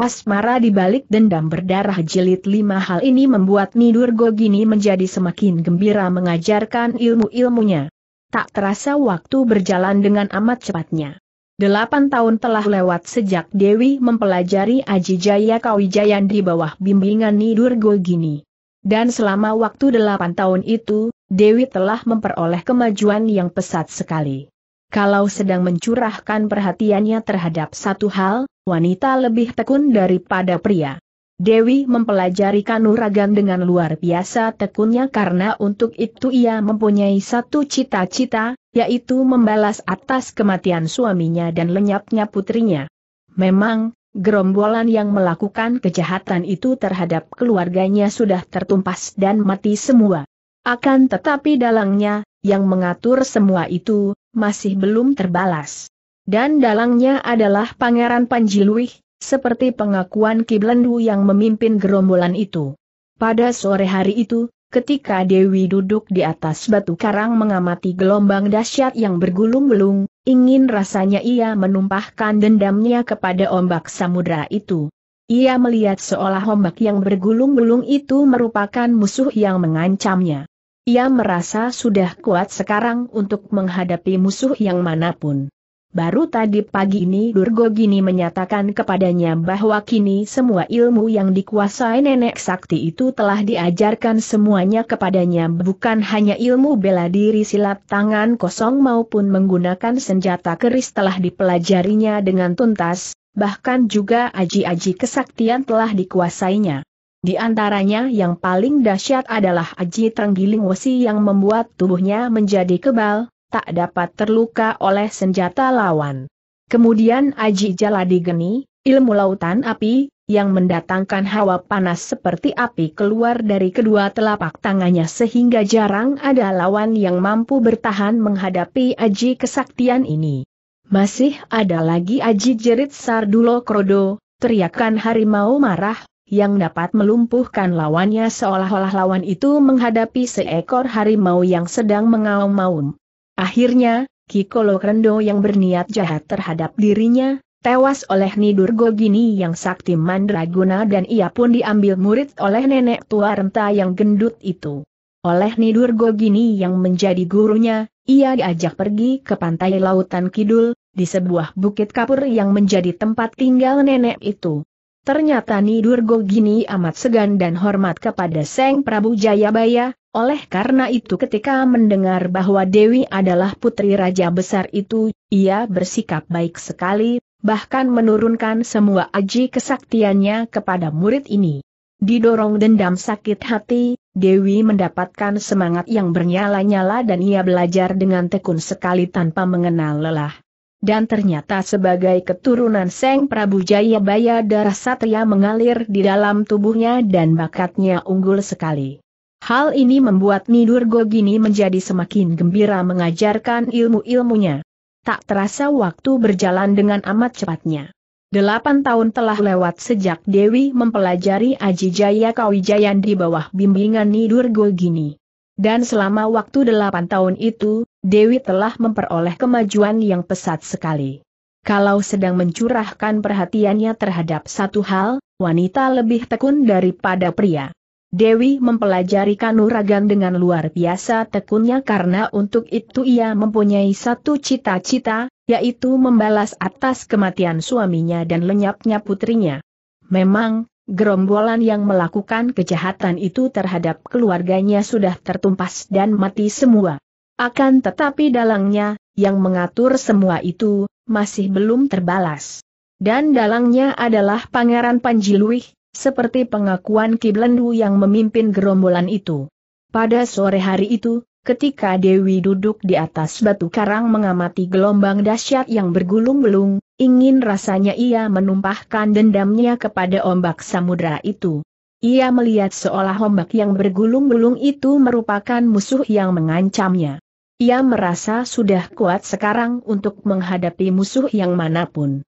Asmara di balik dendam berdarah jilid lima hal ini membuat Nidur Gogini menjadi semakin gembira mengajarkan ilmu-ilmunya. Tak terasa waktu berjalan dengan amat cepatnya. Delapan tahun telah lewat sejak Dewi mempelajari Aji Jaya Kawijayan di bawah bimbingan Nidur Gogini. Dan selama waktu delapan tahun itu, Dewi telah memperoleh kemajuan yang pesat sekali. Kalau sedang mencurahkan perhatiannya terhadap satu hal, wanita lebih tekun daripada pria. Dewi mempelajari kanuragan dengan luar biasa tekunnya karena untuk itu ia mempunyai satu cita-cita, yaitu membalas atas kematian suaminya dan lenyapnya putrinya. Memang, gerombolan yang melakukan kejahatan itu terhadap keluarganya sudah tertumpas dan mati semua. Akan tetapi dalangnya, yang mengatur semua itu, masih belum terbalas. Dan dalangnya adalah Pangeran Panjiluih, seperti pengakuan Kiblendu yang memimpin gerombolan itu. Pada sore hari itu, ketika Dewi duduk di atas batu karang mengamati gelombang dahsyat yang bergulung-gulung, ingin rasanya ia menumpahkan dendamnya kepada ombak samudra itu. Ia melihat seolah ombak yang bergulung-gulung itu merupakan musuh yang mengancamnya. Ia merasa sudah kuat sekarang untuk menghadapi musuh yang manapun. Baru tadi pagi ini Durgo Gini menyatakan kepadanya bahwa kini semua ilmu yang dikuasai nenek sakti itu telah diajarkan semuanya kepadanya bukan hanya ilmu bela diri silat tangan kosong maupun menggunakan senjata keris telah dipelajarinya dengan tuntas, bahkan juga aji-aji kesaktian telah dikuasainya. Di antaranya yang paling dahsyat adalah Aji Tenggiling Wesi yang membuat tubuhnya menjadi kebal, tak dapat terluka oleh senjata lawan. Kemudian Aji Jaladi Geni, ilmu lautan api, yang mendatangkan hawa panas seperti api keluar dari kedua telapak tangannya sehingga jarang ada lawan yang mampu bertahan menghadapi Aji kesaktian ini. Masih ada lagi Aji jerit Sardulo Krodo, teriakan harimau marah, yang dapat melumpuhkan lawannya seolah-olah lawan itu menghadapi seekor harimau yang sedang mengaum-maum. Akhirnya, Kikolo Rendo yang berniat jahat terhadap dirinya, tewas oleh Nidur Gogini yang sakti mandraguna dan ia pun diambil murid oleh nenek tua renta yang gendut itu. Oleh Nidur Gogini yang menjadi gurunya, ia diajak pergi ke pantai lautan kidul, di sebuah bukit kapur yang menjadi tempat tinggal nenek itu. Ternyata Nidurgo gini amat segan dan hormat kepada Seng Prabu Jayabaya, oleh karena itu ketika mendengar bahwa Dewi adalah putri raja besar itu, ia bersikap baik sekali, bahkan menurunkan semua aji kesaktiannya kepada murid ini. Didorong dendam sakit hati, Dewi mendapatkan semangat yang bernyala-nyala dan ia belajar dengan tekun sekali tanpa mengenal lelah dan ternyata sebagai keturunan Seng Prabu Jayabaya darah satria mengalir di dalam tubuhnya dan bakatnya unggul sekali. Hal ini membuat Nidur Gogini menjadi semakin gembira mengajarkan ilmu-ilmunya. Tak terasa waktu berjalan dengan amat cepatnya. Delapan tahun telah lewat sejak Dewi mempelajari Aji Jaya Kawijayan di bawah bimbingan Nidur Gogini. Dan selama waktu delapan tahun itu, Dewi telah memperoleh kemajuan yang pesat sekali. Kalau sedang mencurahkan perhatiannya terhadap satu hal, wanita lebih tekun daripada pria. Dewi mempelajari kanuragan dengan luar biasa tekunnya karena untuk itu ia mempunyai satu cita-cita, yaitu membalas atas kematian suaminya dan lenyapnya putrinya. Memang, Gerombolan yang melakukan kejahatan itu terhadap keluarganya sudah tertumpas dan mati semua. Akan tetapi dalangnya, yang mengatur semua itu, masih belum terbalas. Dan dalangnya adalah Pangeran Panjiluih, seperti pengakuan Kiblendu yang memimpin gerombolan itu. Pada sore hari itu, Ketika Dewi duduk di atas batu karang mengamati gelombang dahsyat yang bergulung-belung, ingin rasanya ia menumpahkan dendamnya kepada ombak samudera itu. Ia melihat seolah ombak yang bergulung-belung itu merupakan musuh yang mengancamnya. Ia merasa sudah kuat sekarang untuk menghadapi musuh yang manapun.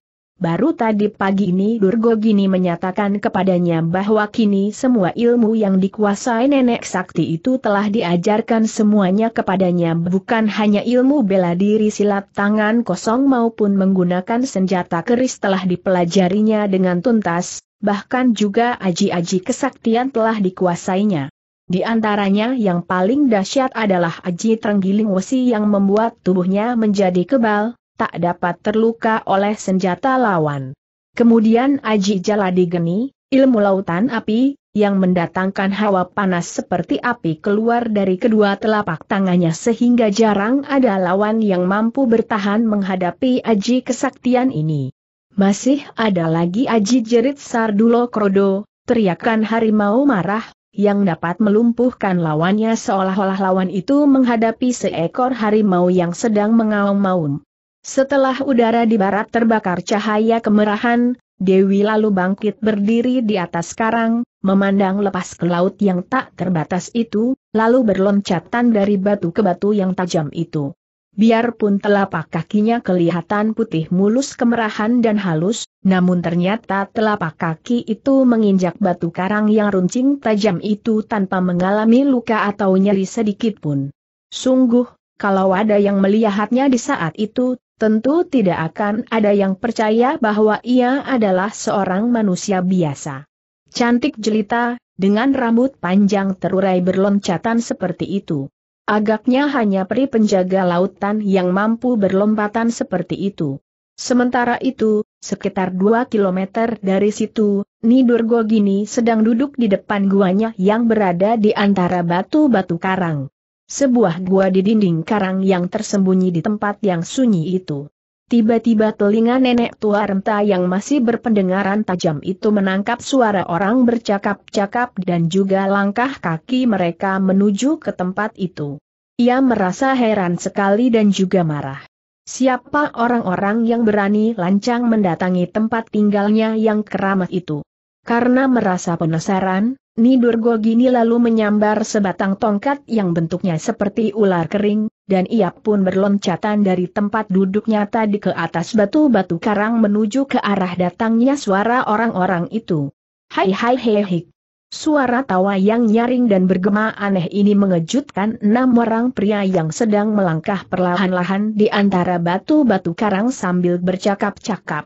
Baru tadi pagi ini Durgo Gini menyatakan kepadanya bahwa kini semua ilmu yang dikuasai nenek sakti itu telah diajarkan semuanya kepadanya bukan hanya ilmu bela diri silat tangan kosong maupun menggunakan senjata keris telah dipelajarinya dengan tuntas, bahkan juga aji-aji kesaktian telah dikuasainya. Di antaranya yang paling dahsyat adalah aji Trenggiling Wesi yang membuat tubuhnya menjadi kebal, tak dapat terluka oleh senjata lawan. Kemudian Aji Jaladi Geni, ilmu lautan api, yang mendatangkan hawa panas seperti api keluar dari kedua telapak tangannya sehingga jarang ada lawan yang mampu bertahan menghadapi aji kesaktian ini. Masih ada lagi aji jerit Sardulo Krodo, teriakan harimau marah, yang dapat melumpuhkan lawannya seolah-olah lawan itu menghadapi seekor harimau yang sedang mengaum-maum. Setelah udara di barat terbakar cahaya kemerahan, Dewi lalu bangkit berdiri di atas karang, memandang lepas ke laut yang tak terbatas itu, lalu berloncatan dari batu ke batu yang tajam itu. Biarpun telapak kakinya kelihatan putih mulus kemerahan dan halus, namun ternyata telapak kaki itu menginjak batu karang yang runcing tajam itu tanpa mengalami luka atau nyeri sedikit pun. Sungguh, kalau ada yang melihatnya di saat itu, tentu tidak akan ada yang percaya bahwa ia adalah seorang manusia biasa. Cantik jelita, dengan rambut panjang terurai berloncatan seperti itu. Agaknya hanya peri penjaga lautan yang mampu berlompatan seperti itu. Sementara itu, sekitar 2 km dari situ, Nidur Gogini sedang duduk di depan guanya yang berada di antara batu-batu karang. Sebuah gua di dinding karang yang tersembunyi di tempat yang sunyi itu. Tiba-tiba telinga nenek tua renta yang masih berpendengaran tajam itu menangkap suara orang bercakap-cakap dan juga langkah kaki mereka menuju ke tempat itu. Ia merasa heran sekali dan juga marah. Siapa orang-orang yang berani lancang mendatangi tempat tinggalnya yang keramat itu? Karena merasa penasaran, Nidurgo gini lalu menyambar sebatang tongkat yang bentuknya seperti ular kering, dan ia pun berloncatan dari tempat duduknya tadi ke atas batu-batu karang menuju ke arah datangnya suara orang-orang itu. Hai hai hei Suara tawa yang nyaring dan bergema aneh ini mengejutkan enam orang pria yang sedang melangkah perlahan-lahan di antara batu-batu karang sambil bercakap-cakap.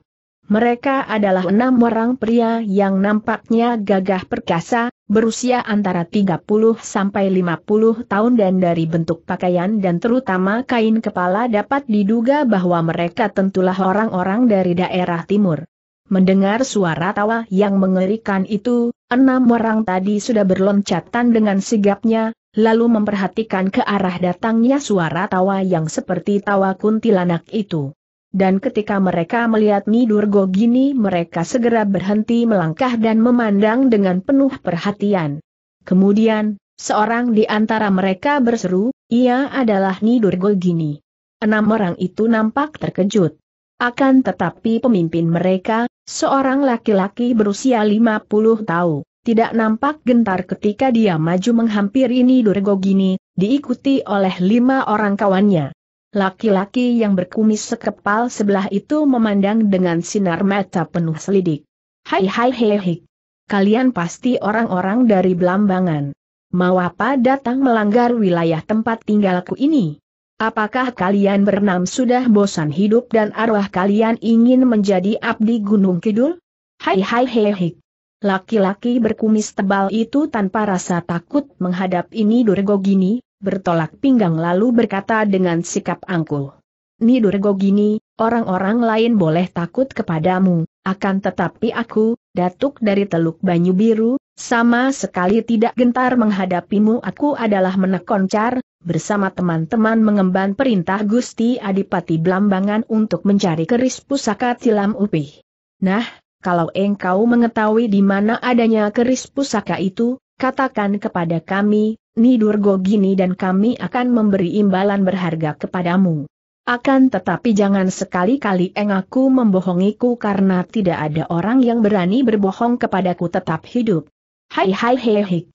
Mereka adalah enam orang pria yang nampaknya gagah perkasa, berusia antara 30 sampai 50 tahun dan dari bentuk pakaian dan terutama kain kepala dapat diduga bahwa mereka tentulah orang-orang dari daerah timur. Mendengar suara tawa yang mengerikan itu, enam orang tadi sudah berloncatan dengan sigapnya, lalu memperhatikan ke arah datangnya suara tawa yang seperti tawa kuntilanak itu dan ketika mereka melihat Nidur gini mereka segera berhenti melangkah dan memandang dengan penuh perhatian. Kemudian, seorang di antara mereka berseru, ia adalah Nidur gini. Enam orang itu nampak terkejut. Akan tetapi pemimpin mereka, seorang laki-laki berusia 50 tahun, tidak nampak gentar ketika dia maju menghampiri Nidur gini, diikuti oleh lima orang kawannya. Laki-laki yang berkumis sekepal sebelah itu memandang dengan sinar mata penuh selidik. Hai hai hei Kalian pasti orang-orang dari Belambangan. Mau apa datang melanggar wilayah tempat tinggalku ini? Apakah kalian bernam sudah bosan hidup dan arwah kalian ingin menjadi abdi Gunung Kidul? Hai hai hei Laki-laki berkumis tebal itu tanpa rasa takut menghadap ini durgogini bertolak pinggang lalu berkata dengan sikap angkuh. Nidur gini, orang-orang lain boleh takut kepadamu, akan tetapi aku, datuk dari Teluk Banyu Biru, sama sekali tidak gentar menghadapimu aku adalah menekoncar, bersama teman-teman mengemban perintah Gusti Adipati Blambangan untuk mencari keris pusaka silam upih. Nah, kalau engkau mengetahui di mana adanya keris pusaka itu, katakan kepada kami, Nidurgo gini dan kami akan memberi imbalan berharga kepadamu. Akan tetapi jangan sekali-kali engaku membohongiku karena tidak ada orang yang berani berbohong kepadaku tetap hidup. Hai hai hei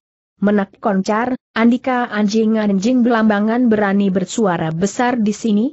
Menak koncar, Andika anjing-anjing belambangan berani bersuara besar di sini?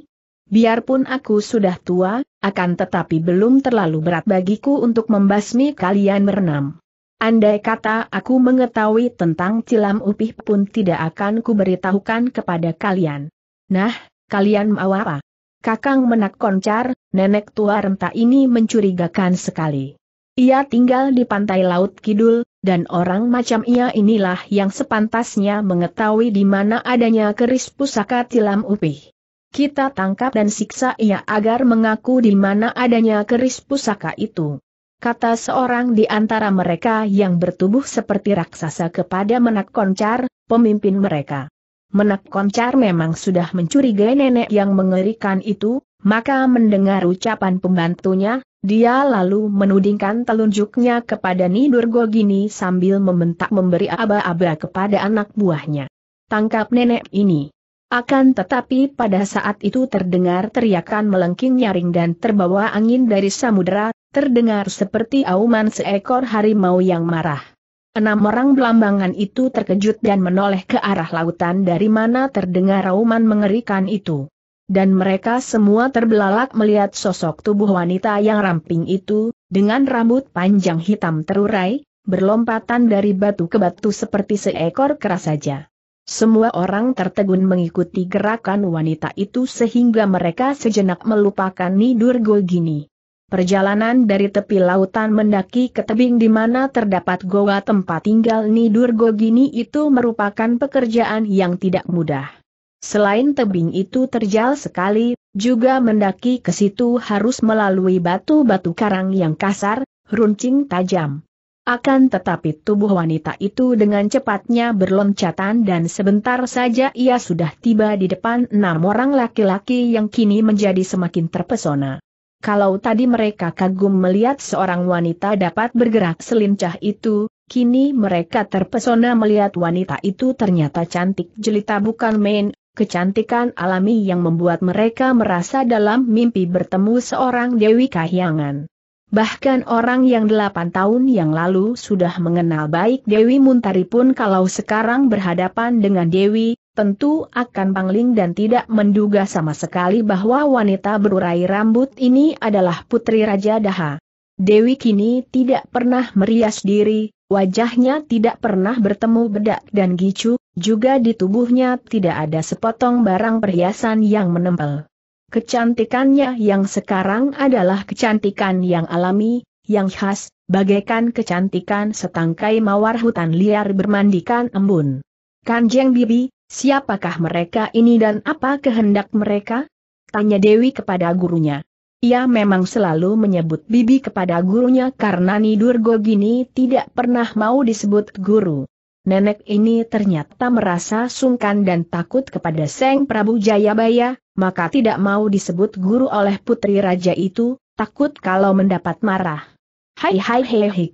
Biarpun aku sudah tua, akan tetapi belum terlalu berat bagiku untuk membasmi kalian berenam. Andai kata aku mengetahui tentang Cilam Upih pun tidak akan kuberitahukan kepada kalian. Nah, kalian mau apa? Kakang menak koncar, nenek tua renta ini mencurigakan sekali. Ia tinggal di pantai Laut Kidul, dan orang macam ia inilah yang sepantasnya mengetahui di mana adanya keris pusaka Cilam Upih. Kita tangkap dan siksa ia agar mengaku di mana adanya keris pusaka itu kata seorang di antara mereka yang bertubuh seperti raksasa kepada Menak Koncar, pemimpin mereka. Menak Koncar memang sudah mencurigai nenek yang mengerikan itu, maka mendengar ucapan pembantunya, dia lalu menudingkan telunjuknya kepada Nidur Gogini sambil membentak memberi aba-aba kepada anak buahnya. Tangkap nenek ini. Akan tetapi pada saat itu terdengar teriakan melengking nyaring dan terbawa angin dari samudera, terdengar seperti auman seekor harimau yang marah. Enam orang belambangan itu terkejut dan menoleh ke arah lautan dari mana terdengar auman mengerikan itu. Dan mereka semua terbelalak melihat sosok tubuh wanita yang ramping itu, dengan rambut panjang hitam terurai, berlompatan dari batu ke batu seperti seekor keras saja. Semua orang tertegun mengikuti gerakan wanita itu sehingga mereka sejenak melupakan Nidur Golgini. Perjalanan dari tepi lautan mendaki ke tebing di mana terdapat goa tempat tinggal Nidur Gogini itu merupakan pekerjaan yang tidak mudah. Selain tebing itu terjal sekali, juga mendaki ke situ harus melalui batu-batu karang yang kasar, runcing tajam. Akan tetapi tubuh wanita itu dengan cepatnya berloncatan dan sebentar saja ia sudah tiba di depan enam orang laki-laki yang kini menjadi semakin terpesona. Kalau tadi mereka kagum melihat seorang wanita dapat bergerak selincah itu, kini mereka terpesona melihat wanita itu ternyata cantik jelita bukan main, kecantikan alami yang membuat mereka merasa dalam mimpi bertemu seorang Dewi Kahyangan. Bahkan orang yang delapan tahun yang lalu sudah mengenal baik Dewi Muntari pun kalau sekarang berhadapan dengan Dewi, tentu akan pangling dan tidak menduga sama sekali bahwa wanita berurai rambut ini adalah putri Raja Daha. Dewi kini tidak pernah merias diri, wajahnya tidak pernah bertemu bedak dan gicu, juga di tubuhnya tidak ada sepotong barang perhiasan yang menempel. Kecantikannya yang sekarang adalah kecantikan yang alami, yang khas, bagaikan kecantikan setangkai mawar hutan liar bermandikan embun. Kanjeng Bibi, Siapakah mereka ini dan apa kehendak mereka? Tanya Dewi kepada gurunya. Ia memang selalu menyebut bibi kepada gurunya karena Nidur Gogini tidak pernah mau disebut guru. Nenek ini ternyata merasa sungkan dan takut kepada Seng Prabu Jayabaya, maka tidak mau disebut guru oleh putri raja itu, takut kalau mendapat marah. Hai hai hei hei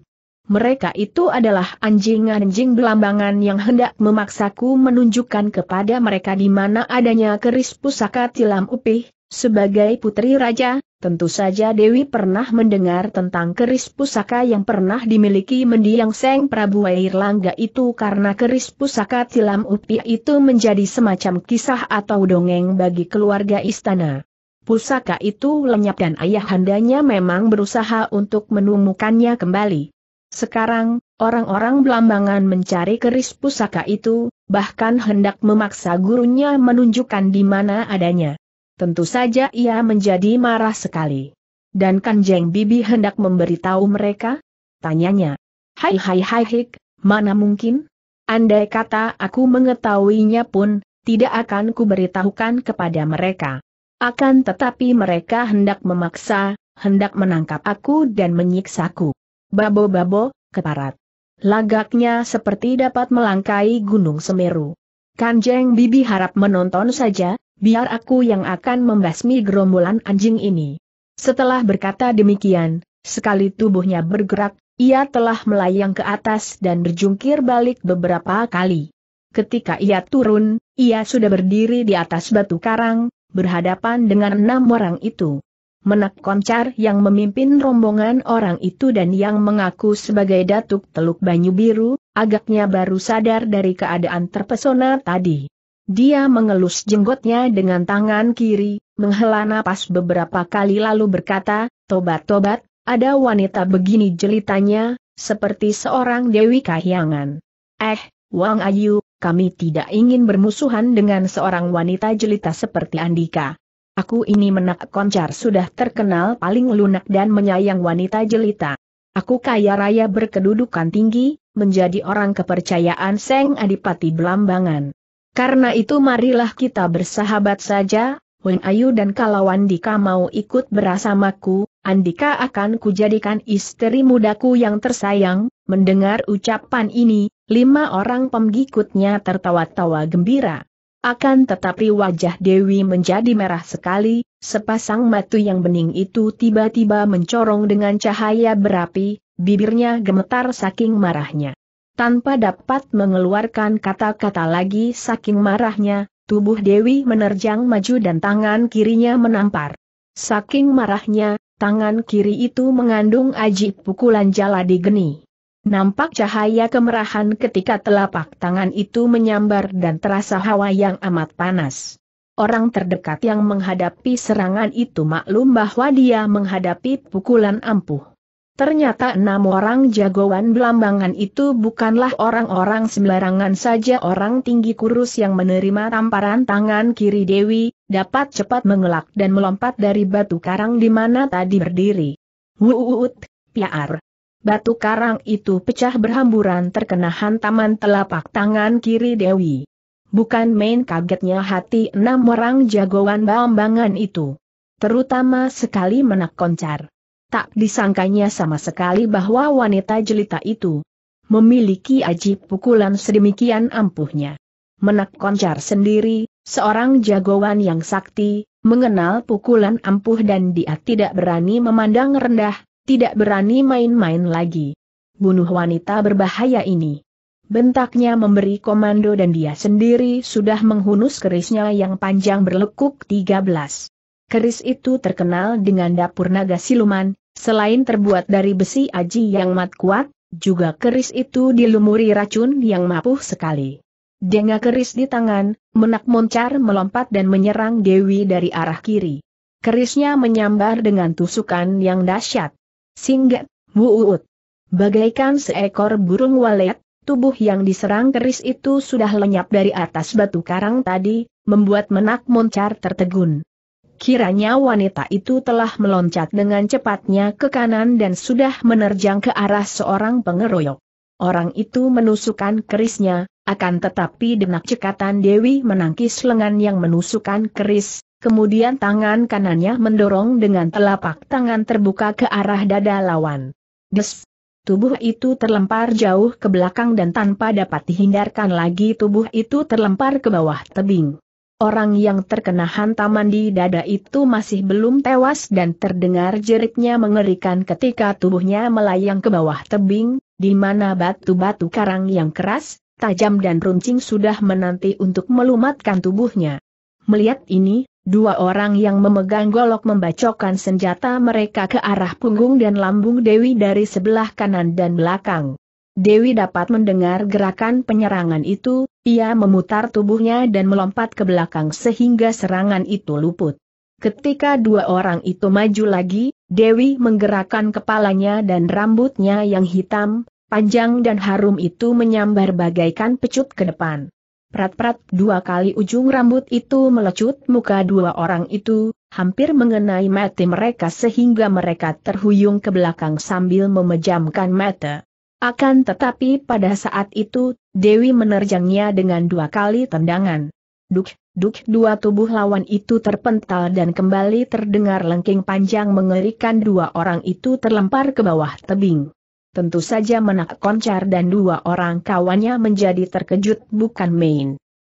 mereka itu adalah anjing-anjing belambangan yang hendak memaksaku menunjukkan kepada mereka di mana adanya keris pusaka tilam upih, sebagai putri raja, tentu saja Dewi pernah mendengar tentang keris pusaka yang pernah dimiliki mendiang Seng Prabu Airlangga itu karena keris pusaka tilam upih itu menjadi semacam kisah atau dongeng bagi keluarga istana. Pusaka itu lenyap dan ayahandanya memang berusaha untuk menemukannya kembali. Sekarang, orang-orang belambangan mencari keris pusaka itu, bahkan hendak memaksa gurunya menunjukkan di mana adanya. Tentu saja ia menjadi marah sekali. Dan Kanjeng Bibi hendak memberitahu mereka? Tanyanya. Hai hai hai hik, mana mungkin? Andai kata aku mengetahuinya pun, tidak akan kuberitahukan kepada mereka. Akan tetapi mereka hendak memaksa, hendak menangkap aku dan menyiksaku. Babo-babo, keparat. Lagaknya seperti dapat melangkai Gunung Semeru. Kanjeng Bibi harap menonton saja, biar aku yang akan membasmi gerombolan anjing ini. Setelah berkata demikian, sekali tubuhnya bergerak, ia telah melayang ke atas dan berjungkir balik beberapa kali. Ketika ia turun, ia sudah berdiri di atas batu karang, berhadapan dengan enam orang itu. Menak Koncar yang memimpin rombongan orang itu dan yang mengaku sebagai Datuk Teluk Banyu Biru, agaknya baru sadar dari keadaan terpesona tadi. Dia mengelus jenggotnya dengan tangan kiri, menghela napas beberapa kali lalu berkata, Tobat-tobat, ada wanita begini jelitanya, seperti seorang Dewi Kahyangan. Eh, Wang Ayu, kami tidak ingin bermusuhan dengan seorang wanita jelita seperti Andika. Aku ini menak koncar sudah terkenal paling lunak dan menyayang wanita jelita. Aku kaya raya berkedudukan tinggi, menjadi orang kepercayaan Seng Adipati Belambangan. Karena itu marilah kita bersahabat saja, Wen Ayu dan kalau Andika mau ikut berasamaku, Andika akan kujadikan istri mudaku yang tersayang, mendengar ucapan ini, lima orang penggikutnya tertawa-tawa gembira. Akan tetapi wajah Dewi menjadi merah sekali, sepasang matu yang bening itu tiba-tiba mencorong dengan cahaya berapi, bibirnya gemetar saking marahnya. Tanpa dapat mengeluarkan kata-kata lagi saking marahnya, tubuh Dewi menerjang maju dan tangan kirinya menampar. Saking marahnya, tangan kiri itu mengandung ajib pukulan jala di geni. Nampak cahaya kemerahan ketika telapak tangan itu menyambar dan terasa hawa yang amat panas. Orang terdekat yang menghadapi serangan itu maklum bahwa dia menghadapi pukulan ampuh. Ternyata enam orang jagoan belambangan itu bukanlah orang-orang sembarangan saja orang tinggi kurus yang menerima tamparan tangan kiri Dewi, dapat cepat mengelak dan melompat dari batu karang di mana tadi berdiri. Wuut, piar, Batu karang itu pecah berhamburan terkena hantaman telapak tangan kiri Dewi. Bukan main kagetnya hati enam orang jagoan bambangan itu. Terutama sekali menak koncar. Tak disangkanya sama sekali bahwa wanita jelita itu memiliki aji pukulan sedemikian ampuhnya. Menak koncar sendiri, seorang jagoan yang sakti, mengenal pukulan ampuh dan dia tidak berani memandang rendah, tidak berani main-main lagi. Bunuh wanita berbahaya ini. Bentaknya memberi komando dan dia sendiri sudah menghunus kerisnya yang panjang berlekuk 13. Keris itu terkenal dengan dapur naga siluman, selain terbuat dari besi aji yang mat kuat, juga keris itu dilumuri racun yang mapuh sekali. Dengan keris di tangan, menak moncar melompat dan menyerang Dewi dari arah kiri. Kerisnya menyambar dengan tusukan yang dahsyat. Singgah, wuut. Bagaikan seekor burung walet, tubuh yang diserang keris itu sudah lenyap dari atas batu karang tadi, membuat menak moncar tertegun. Kiranya wanita itu telah meloncat dengan cepatnya ke kanan dan sudah menerjang ke arah seorang pengeroyok. Orang itu menusukkan kerisnya, akan tetapi denak cekatan Dewi menangkis lengan yang menusukkan keris, kemudian tangan kanannya mendorong dengan telapak tangan terbuka ke arah dada lawan. Des! Tubuh itu terlempar jauh ke belakang dan tanpa dapat dihindarkan lagi tubuh itu terlempar ke bawah tebing. Orang yang terkena hantaman di dada itu masih belum tewas dan terdengar jeritnya mengerikan ketika tubuhnya melayang ke bawah tebing, di mana batu-batu karang yang keras, tajam dan runcing sudah menanti untuk melumatkan tubuhnya. Melihat ini, Dua orang yang memegang golok membacokkan senjata mereka ke arah punggung dan lambung Dewi dari sebelah kanan dan belakang. Dewi dapat mendengar gerakan penyerangan itu, ia memutar tubuhnya dan melompat ke belakang sehingga serangan itu luput. Ketika dua orang itu maju lagi, Dewi menggerakkan kepalanya dan rambutnya yang hitam, panjang dan harum itu menyambar bagaikan pecut ke depan. Prat-prat dua kali ujung rambut itu melecut muka dua orang itu, hampir mengenai mata mereka sehingga mereka terhuyung ke belakang sambil memejamkan mata. Akan tetapi pada saat itu, Dewi menerjangnya dengan dua kali tendangan. Duk, duk dua tubuh lawan itu terpental dan kembali terdengar lengking panjang mengerikan dua orang itu terlempar ke bawah tebing tentu saja menak koncar dan dua orang kawannya menjadi terkejut bukan main.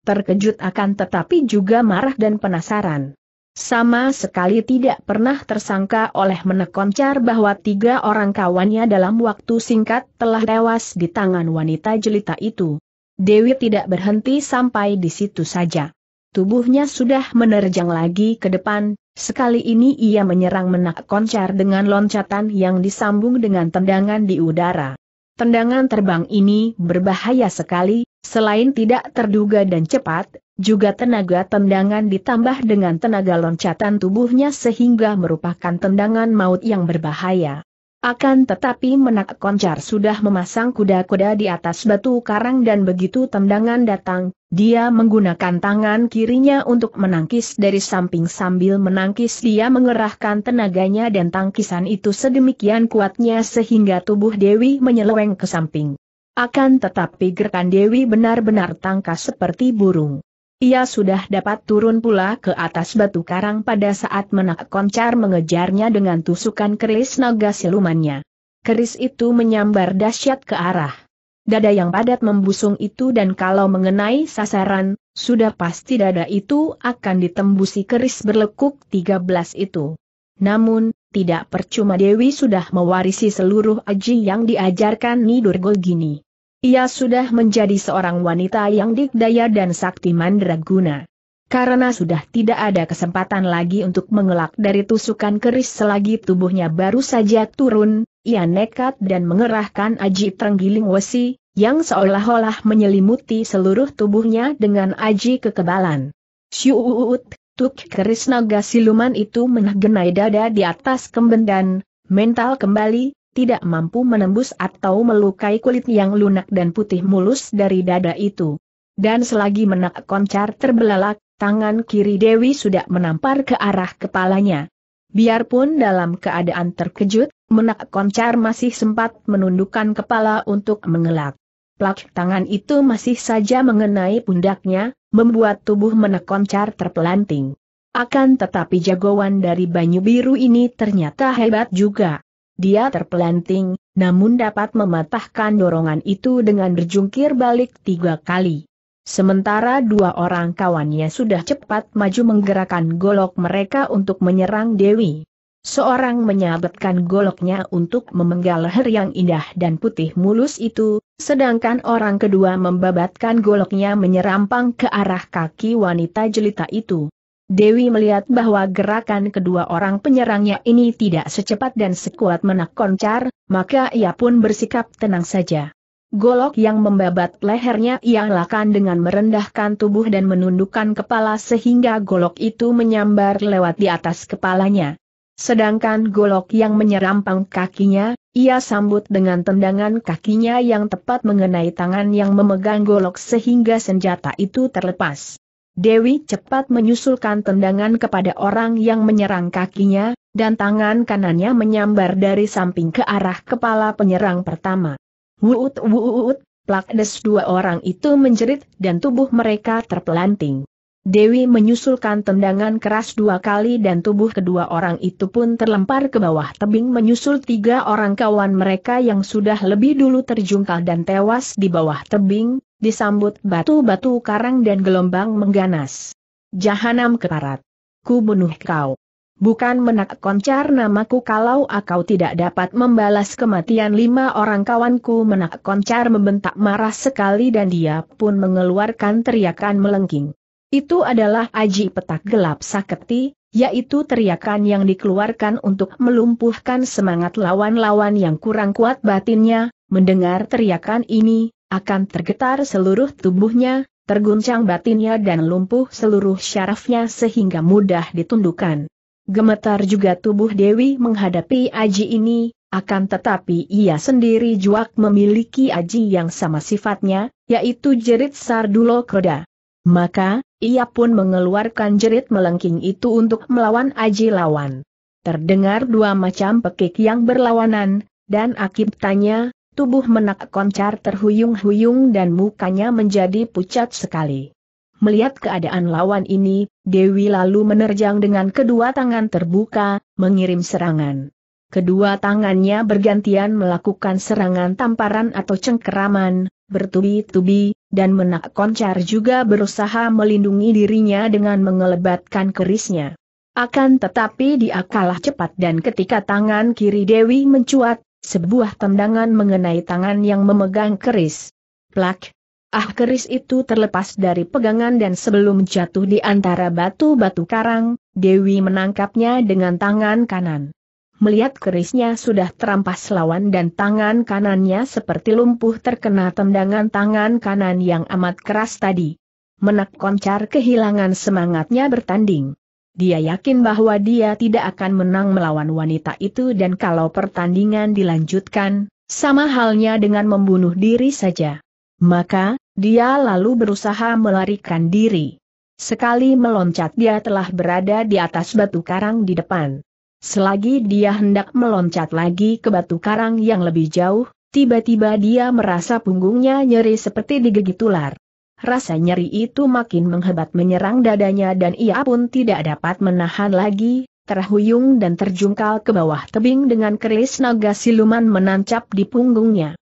Terkejut akan tetapi juga marah dan penasaran. Sama sekali tidak pernah tersangka oleh menekoncar bahwa tiga orang kawannya dalam waktu singkat telah tewas di tangan wanita jelita itu. Dewi tidak berhenti sampai di situ saja. Tubuhnya sudah menerjang lagi ke depan, sekali ini ia menyerang menak koncar dengan loncatan yang disambung dengan tendangan di udara. Tendangan terbang ini berbahaya sekali, selain tidak terduga dan cepat, juga tenaga tendangan ditambah dengan tenaga loncatan tubuhnya sehingga merupakan tendangan maut yang berbahaya. Akan tetapi menak koncar sudah memasang kuda-kuda di atas batu karang dan begitu tendangan datang, dia menggunakan tangan kirinya untuk menangkis dari samping sambil menangkis dia mengerahkan tenaganya dan tangkisan itu sedemikian kuatnya sehingga tubuh Dewi menyeleweng ke samping. Akan tetapi gerakan Dewi benar-benar tangkas seperti burung. Ia sudah dapat turun pula ke atas batu karang pada saat menak koncar mengejarnya dengan tusukan keris naga silumannya. Keris itu menyambar dahsyat ke arah dada yang padat membusung itu dan kalau mengenai sasaran, sudah pasti dada itu akan ditembusi keris berlekuk 13 itu. Namun, tidak percuma Dewi sudah mewarisi seluruh aji yang diajarkan Nidur gini. Ia sudah menjadi seorang wanita yang dikdaya dan sakti mandraguna. Karena sudah tidak ada kesempatan lagi untuk mengelak dari tusukan keris selagi tubuhnya baru saja turun, ia nekat dan mengerahkan aji terenggiling wesi, yang seolah-olah menyelimuti seluruh tubuhnya dengan aji kekebalan. Syuut, tuk keris naga siluman itu mengenai dada di atas kemben dan, mental kembali, tidak mampu menembus atau melukai kulit yang lunak dan putih mulus dari dada itu. Dan selagi menak koncar terbelalak, tangan kiri Dewi sudah menampar ke arah kepalanya. Biarpun dalam keadaan terkejut, menak koncar masih sempat menundukkan kepala untuk mengelak. Plak tangan itu masih saja mengenai pundaknya, membuat tubuh menak koncar terpelanting. Akan tetapi jagoan dari Banyu Biru ini ternyata hebat juga. Dia terpelanting, namun dapat mematahkan dorongan itu dengan berjungkir balik tiga kali. Sementara dua orang kawannya sudah cepat maju menggerakkan golok mereka untuk menyerang Dewi. Seorang menyabetkan goloknya untuk memenggal leher yang indah dan putih mulus itu, sedangkan orang kedua membabatkan goloknya menyerampang ke arah kaki wanita jelita itu. Dewi melihat bahwa gerakan kedua orang penyerangnya ini tidak secepat dan sekuat menak koncar, maka ia pun bersikap tenang saja. Golok yang membabat lehernya ia lakukan dengan merendahkan tubuh dan menundukkan kepala sehingga golok itu menyambar lewat di atas kepalanya. Sedangkan golok yang menyerampang kakinya, ia sambut dengan tendangan kakinya yang tepat mengenai tangan yang memegang golok sehingga senjata itu terlepas. Dewi cepat menyusulkan tendangan kepada orang yang menyerang kakinya, dan tangan kanannya menyambar dari samping ke arah kepala penyerang pertama. Wuut wuut, plakdes dua orang itu menjerit dan tubuh mereka terpelanting. Dewi menyusulkan tendangan keras dua kali dan tubuh kedua orang itu pun terlempar ke bawah tebing menyusul tiga orang kawan mereka yang sudah lebih dulu terjungkal dan tewas di bawah tebing, disambut batu-batu karang dan gelombang mengganas. Jahanam keparat. Ku bunuh kau. Bukan menak koncar namaku kalau akau tidak dapat membalas kematian lima orang kawanku menak koncar membentak marah sekali dan dia pun mengeluarkan teriakan melengking. Itu adalah aji petak gelap saketi, yaitu teriakan yang dikeluarkan untuk melumpuhkan semangat lawan-lawan yang kurang kuat batinnya, mendengar teriakan ini, akan tergetar seluruh tubuhnya, terguncang batinnya dan lumpuh seluruh syarafnya sehingga mudah ditundukkan. Gemetar juga tubuh Dewi menghadapi Aji ini, akan tetapi ia sendiri juak memiliki Aji yang sama sifatnya, yaitu jerit Sardulo Kroda. Maka, ia pun mengeluarkan jerit melengking itu untuk melawan Aji lawan. Terdengar dua macam pekik yang berlawanan, dan akibatnya, Tubuh menak koncar terhuyung-huyung dan mukanya menjadi pucat sekali. Melihat keadaan lawan ini, Dewi lalu menerjang dengan kedua tangan terbuka, mengirim serangan. Kedua tangannya bergantian melakukan serangan tamparan atau cengkeraman, bertubi-tubi, dan menak koncar juga berusaha melindungi dirinya dengan mengelebatkan kerisnya. Akan tetapi dia kalah cepat dan ketika tangan kiri Dewi mencuat, sebuah tendangan mengenai tangan yang memegang keris. Plak! Ah keris itu terlepas dari pegangan dan sebelum jatuh di antara batu-batu karang, Dewi menangkapnya dengan tangan kanan. Melihat kerisnya sudah terampas lawan dan tangan kanannya seperti lumpuh terkena tendangan tangan kanan yang amat keras tadi. Menak koncar kehilangan semangatnya bertanding. Dia yakin bahwa dia tidak akan menang melawan wanita itu dan kalau pertandingan dilanjutkan, sama halnya dengan membunuh diri saja. Maka, dia lalu berusaha melarikan diri. Sekali meloncat dia telah berada di atas batu karang di depan. Selagi dia hendak meloncat lagi ke batu karang yang lebih jauh, tiba-tiba dia merasa punggungnya nyeri seperti digigit ular rasa nyeri itu makin menghebat menyerang dadanya dan ia pun tidak dapat menahan lagi, terhuyung dan terjungkal ke bawah tebing dengan keris naga siluman menancap di punggungnya.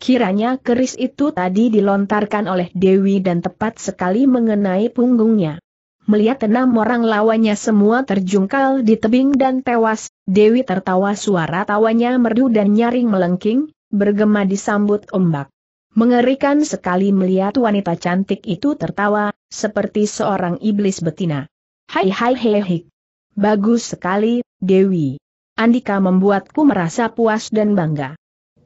Kiranya keris itu tadi dilontarkan oleh Dewi dan tepat sekali mengenai punggungnya. Melihat enam orang lawannya semua terjungkal di tebing dan tewas, Dewi tertawa suara tawanya merdu dan nyaring melengking, bergema disambut ombak. Mengerikan sekali melihat wanita cantik itu tertawa, seperti seorang iblis betina. Hai hai hei. Bagus sekali, Dewi. Andika membuatku merasa puas dan bangga.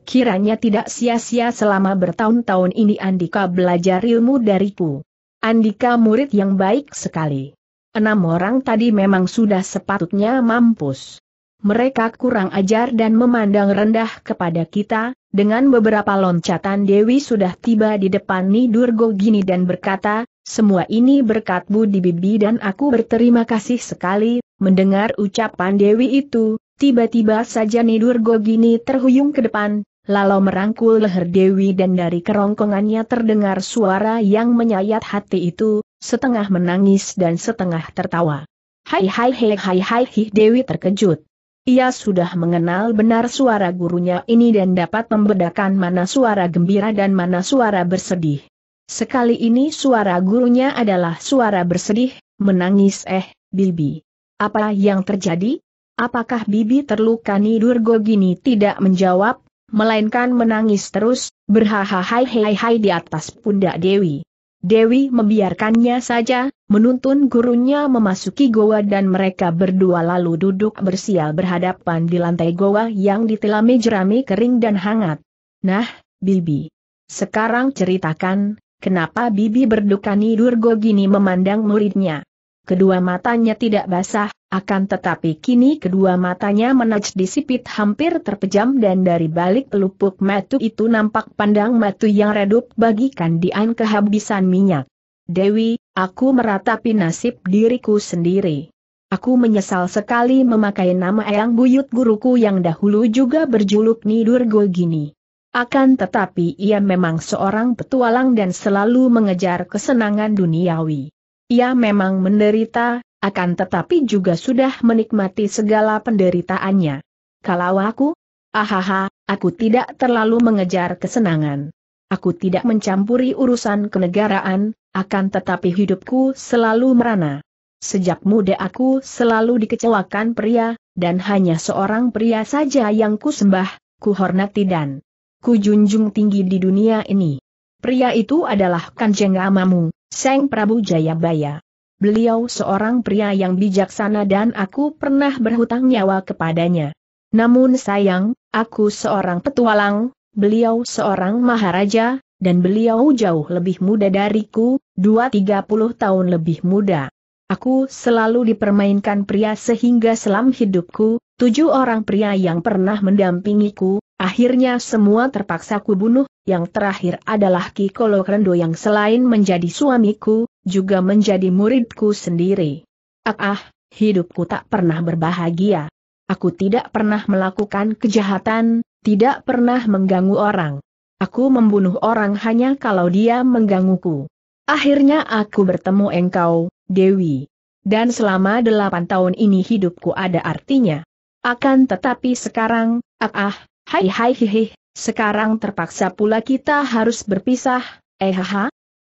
Kiranya tidak sia-sia selama bertahun-tahun ini Andika belajar ilmu dariku. Andika murid yang baik sekali. Enam orang tadi memang sudah sepatutnya mampus. Mereka kurang ajar dan memandang rendah kepada kita, dengan beberapa loncatan Dewi sudah tiba di depan Nidur Gogini dan berkata, semua ini berkat Budi Bibi dan aku berterima kasih sekali, mendengar ucapan Dewi itu, tiba-tiba saja Nidur Gogini terhuyung ke depan, lalu merangkul leher Dewi dan dari kerongkongannya terdengar suara yang menyayat hati itu, setengah menangis dan setengah tertawa. Hai hai hai hai hai hi Dewi terkejut. Ia sudah mengenal benar suara gurunya ini dan dapat membedakan mana suara gembira dan mana suara bersedih. Sekali ini suara gurunya adalah suara bersedih, menangis eh, Bibi. Apa yang terjadi? Apakah Bibi terluka nih Durgo gini tidak menjawab, melainkan menangis terus, berhahahai hai hai di atas pundak Dewi. Dewi membiarkannya saja, menuntun gurunya memasuki goa dan mereka berdua lalu duduk bersial berhadapan di lantai goa yang ditelami jerami kering dan hangat. Nah, Bibi. Sekarang ceritakan, kenapa Bibi berduka nidur gogini memandang muridnya kedua matanya tidak basah, akan tetapi kini kedua matanya menaj disipit hampir terpejam dan dari balik pelupuk matu itu nampak pandang matu yang redup bagikan dian kehabisan minyak. Dewi, aku meratapi nasib diriku sendiri. Aku menyesal sekali memakai nama Eyang Buyut guruku yang dahulu juga berjuluk Nidur Gogini. Akan tetapi ia memang seorang petualang dan selalu mengejar kesenangan duniawi. Ia memang menderita, akan tetapi juga sudah menikmati segala penderitaannya. Kalau aku, ahaha, aku tidak terlalu mengejar kesenangan. Aku tidak mencampuri urusan kenegaraan, akan tetapi hidupku selalu merana. Sejak muda aku selalu dikecewakan pria, dan hanya seorang pria saja yang ku sembah, ku hormati dan ku junjung tinggi di dunia ini. Pria itu adalah Kanjeng Amamu, Seng Prabu Jayabaya. Beliau seorang pria yang bijaksana dan aku pernah berhutang nyawa kepadanya. Namun sayang, aku seorang petualang, beliau seorang maharaja, dan beliau jauh lebih muda dariku, dua tiga puluh tahun lebih muda. Aku selalu dipermainkan pria sehingga selam hidupku, tujuh orang pria yang pernah mendampingiku, Akhirnya semua terpaksa kubunuh, yang terakhir adalah Ki Kolorendo yang selain menjadi suamiku, juga menjadi muridku sendiri. Ah ah, hidupku tak pernah berbahagia. Aku tidak pernah melakukan kejahatan, tidak pernah mengganggu orang. Aku membunuh orang hanya kalau dia menggangguku. Akhirnya aku bertemu engkau, Dewi. Dan selama delapan tahun ini hidupku ada artinya. Akan tetapi sekarang, ah ah, Hai hai hihi, sekarang terpaksa pula kita harus berpisah, eh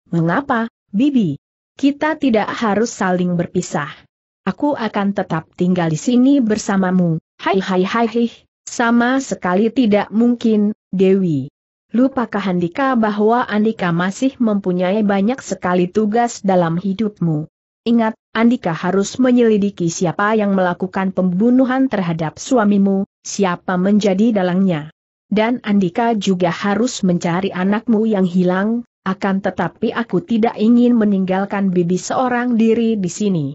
Mengapa, Bibi? Kita tidak harus saling berpisah. Aku akan tetap tinggal di sini bersamamu, hai hai hai hih. Sama sekali tidak mungkin, Dewi. Lupakah Andika bahwa Andika masih mempunyai banyak sekali tugas dalam hidupmu? Ingat, Andika harus menyelidiki siapa yang melakukan pembunuhan terhadap suamimu, siapa menjadi dalangnya. Dan Andika juga harus mencari anakmu yang hilang, akan tetapi aku tidak ingin meninggalkan Bibi seorang diri di sini.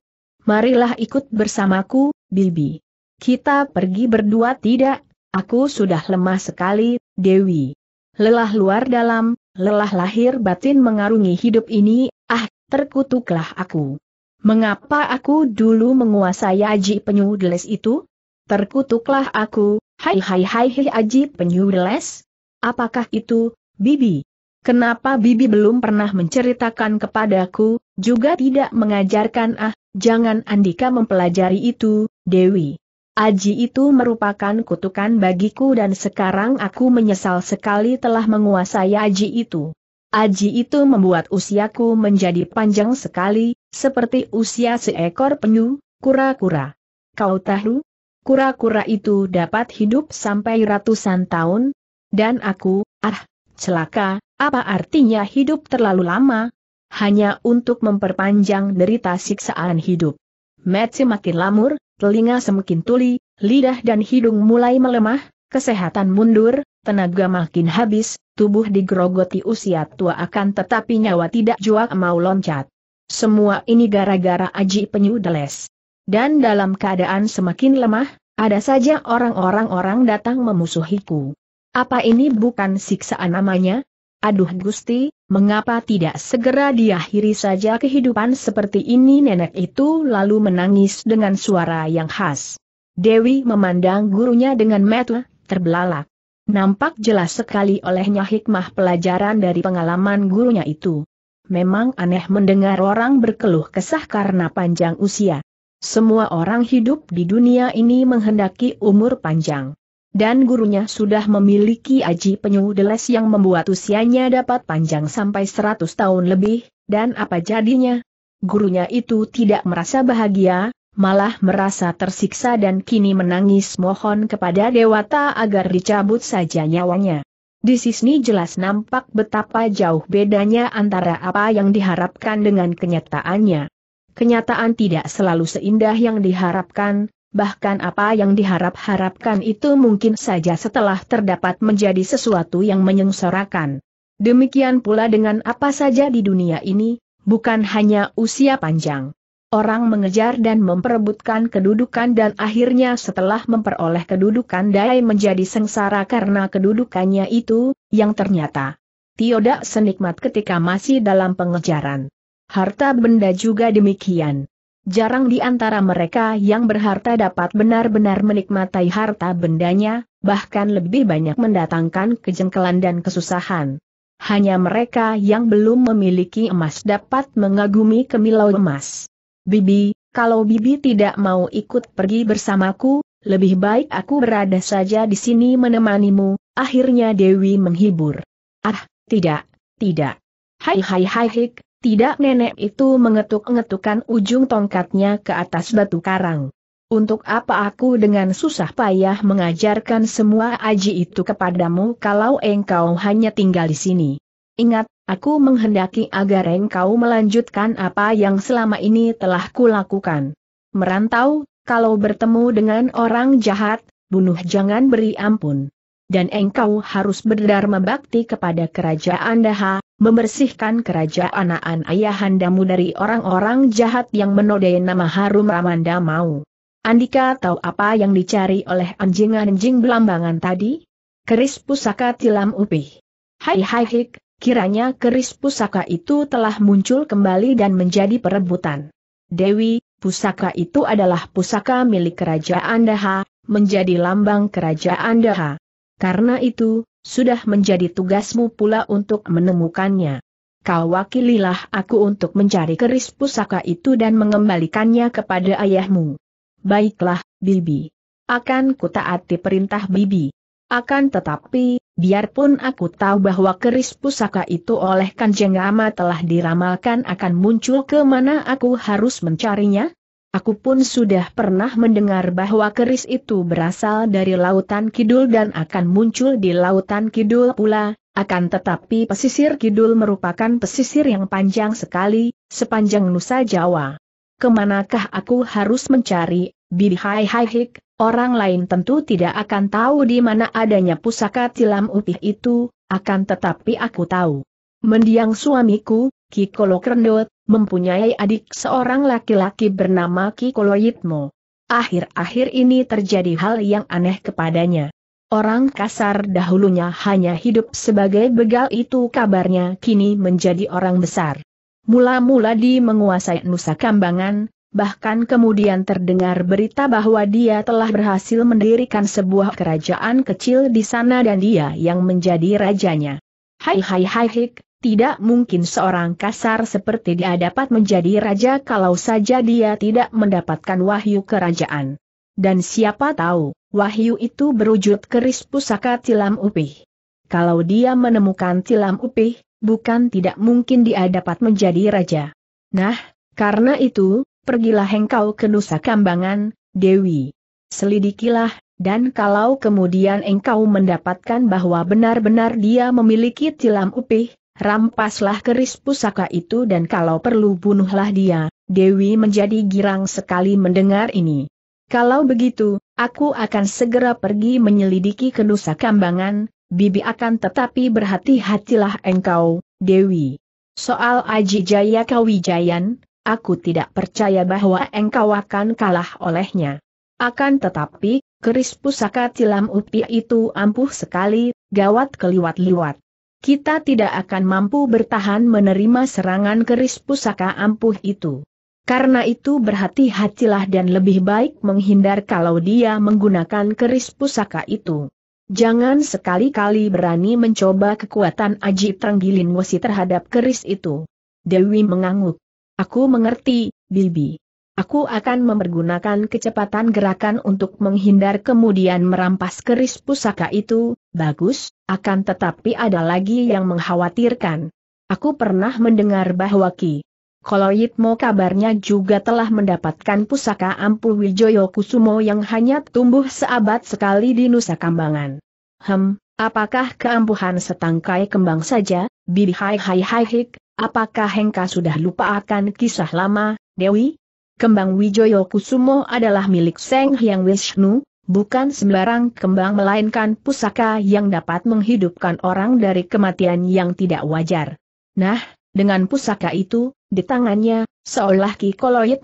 Marilah ikut bersamaku, Bibi. Kita pergi berdua tidak, aku sudah lemah sekali, Dewi. Lelah luar dalam, lelah lahir batin mengarungi hidup ini, ah, terkutuklah aku. Mengapa aku dulu menguasai aji penyu itu? Terkutuklah aku, hai hai hai hai aji penyules. Apakah itu, Bibi? Kenapa Bibi belum pernah menceritakan kepadaku, juga tidak mengajarkan ah, jangan Andika mempelajari itu, Dewi. Aji itu merupakan kutukan bagiku dan sekarang aku menyesal sekali telah menguasai Aji itu. Aji itu membuat usiaku menjadi panjang sekali, seperti usia seekor penyu, kura-kura. Kau tahu, kura-kura itu dapat hidup sampai ratusan tahun, dan aku, ah, celaka, apa artinya hidup terlalu lama? Hanya untuk memperpanjang derita siksaan hidup. Metsi makin lamur, telinga semakin tuli, lidah dan hidung mulai melemah, kesehatan mundur, tenaga makin habis, tubuh digerogoti usia tua akan tetapi nyawa tidak juak mau loncat. Semua ini gara-gara Aji Penyu Deles dan dalam keadaan semakin lemah, ada saja orang-orang orang datang memusuhiku. Apa ini bukan siksaan namanya? Aduh Gusti, mengapa tidak segera diakhiri saja kehidupan seperti ini nenek itu lalu menangis dengan suara yang khas. Dewi memandang gurunya dengan metu, terbelalak. Nampak jelas sekali olehnya hikmah pelajaran dari pengalaman gurunya itu. Memang aneh mendengar orang berkeluh kesah karena panjang usia. Semua orang hidup di dunia ini menghendaki umur panjang. Dan gurunya sudah memiliki aji penyu deles yang membuat usianya dapat panjang sampai 100 tahun lebih, dan apa jadinya? Gurunya itu tidak merasa bahagia, malah merasa tersiksa dan kini menangis mohon kepada Dewata agar dicabut saja nyawanya. Di sini jelas nampak betapa jauh bedanya antara apa yang diharapkan dengan kenyataannya kenyataan tidak selalu seindah yang diharapkan, bahkan apa yang diharap-harapkan itu mungkin saja setelah terdapat menjadi sesuatu yang menyengsarakan. Demikian pula dengan apa saja di dunia ini, bukan hanya usia panjang. Orang mengejar dan memperebutkan kedudukan dan akhirnya setelah memperoleh kedudukan dai menjadi sengsara karena kedudukannya itu, yang ternyata tidak senikmat ketika masih dalam pengejaran. Harta benda juga demikian. Jarang di antara mereka yang berharta dapat benar-benar menikmati harta bendanya, bahkan lebih banyak mendatangkan kejengkelan dan kesusahan. Hanya mereka yang belum memiliki emas dapat mengagumi kemilau emas. Bibi, kalau Bibi tidak mau ikut pergi bersamaku, lebih baik aku berada saja di sini menemanimu, akhirnya Dewi menghibur. Ah, tidak, tidak. Hai hai hai hik, tidak nenek itu mengetuk-ngetukan ujung tongkatnya ke atas batu karang. Untuk apa aku dengan susah payah mengajarkan semua aji itu kepadamu kalau engkau hanya tinggal di sini? Ingat, aku menghendaki agar engkau melanjutkan apa yang selama ini telah kulakukan. Merantau, kalau bertemu dengan orang jahat, bunuh jangan beri ampun. Dan engkau harus berdharma bakti kepada kerajaan Daha, membersihkan kerajaan anak ayahandamu dari orang-orang jahat yang menodai nama harum Ramanda mau. Andika tahu apa yang dicari oleh anjing-anjing belambangan tadi? Keris pusaka tilam upih. Hai hai hik, kiranya keris pusaka itu telah muncul kembali dan menjadi perebutan. Dewi, pusaka itu adalah pusaka milik kerajaan Daha, menjadi lambang kerajaan Daha. Karena itu, sudah menjadi tugasmu pula untuk menemukannya. Kau wakililah aku untuk mencari keris pusaka itu dan mengembalikannya kepada ayahmu. Baiklah, Bibi. Akan kutaati perintah Bibi. Akan tetapi, biarpun aku tahu bahwa keris pusaka itu oleh Kanjeng Rama telah diramalkan akan muncul ke mana aku harus mencarinya, Aku pun sudah pernah mendengar bahwa keris itu berasal dari Lautan Kidul dan akan muncul di Lautan Kidul pula, akan tetapi pesisir Kidul merupakan pesisir yang panjang sekali, sepanjang Nusa Jawa. Kemanakah aku harus mencari, Hai hai hik, orang lain tentu tidak akan tahu di mana adanya pusaka tilam upih itu, akan tetapi aku tahu. Mendiang suamiku, Kikolo Krendot, mempunyai adik seorang laki-laki bernama Kikoloyitmo. Akhir-akhir ini terjadi hal yang aneh kepadanya. Orang kasar dahulunya hanya hidup sebagai begal itu kabarnya kini menjadi orang besar. Mula-mula di menguasai Nusa Kambangan, bahkan kemudian terdengar berita bahwa dia telah berhasil mendirikan sebuah kerajaan kecil di sana dan dia yang menjadi rajanya. Hai hai hai hik, tidak mungkin seorang kasar seperti dia dapat menjadi raja kalau saja dia tidak mendapatkan wahyu kerajaan. Dan siapa tahu, wahyu itu berwujud keris pusaka tilam upih. Kalau dia menemukan tilam upih, bukan tidak mungkin dia dapat menjadi raja. Nah, karena itu, pergilah engkau ke Nusa Kambangan, Dewi. Selidikilah, dan kalau kemudian engkau mendapatkan bahwa benar-benar dia memiliki tilam upih, Rampaslah keris pusaka itu dan kalau perlu bunuhlah dia, Dewi menjadi girang sekali mendengar ini. Kalau begitu, aku akan segera pergi menyelidiki Nusa kambangan, Bibi akan tetapi berhati-hatilah engkau, Dewi. Soal Aji Jaya Kawijayan, aku tidak percaya bahwa engkau akan kalah olehnya. Akan tetapi, keris pusaka tilam upi itu ampuh sekali, gawat keliwat-liwat kita tidak akan mampu bertahan menerima serangan keris pusaka ampuh itu. Karena itu berhati-hatilah dan lebih baik menghindar kalau dia menggunakan keris pusaka itu. Jangan sekali-kali berani mencoba kekuatan Aji Trenggiling Wesi terhadap keris itu. Dewi mengangguk. Aku mengerti, Bibi. Aku akan mempergunakan kecepatan gerakan untuk menghindar kemudian merampas keris pusaka itu, bagus, akan tetapi ada lagi yang mengkhawatirkan. Aku pernah mendengar bahwa Ki Koloyitmo kabarnya juga telah mendapatkan pusaka Ampuh Wijoyo Kusumo yang hanya tumbuh seabad sekali di Nusa Kambangan. Hem, apakah keampuhan setangkai kembang saja, bibi hai hai hai hik, apakah Hengka sudah lupa akan kisah lama, Dewi? Kembang Wijoyo Kusumo adalah milik Seng Hyang Wisnu, bukan sembarang kembang melainkan pusaka yang dapat menghidupkan orang dari kematian yang tidak wajar. Nah, dengan pusaka itu, di tangannya, seolah Ki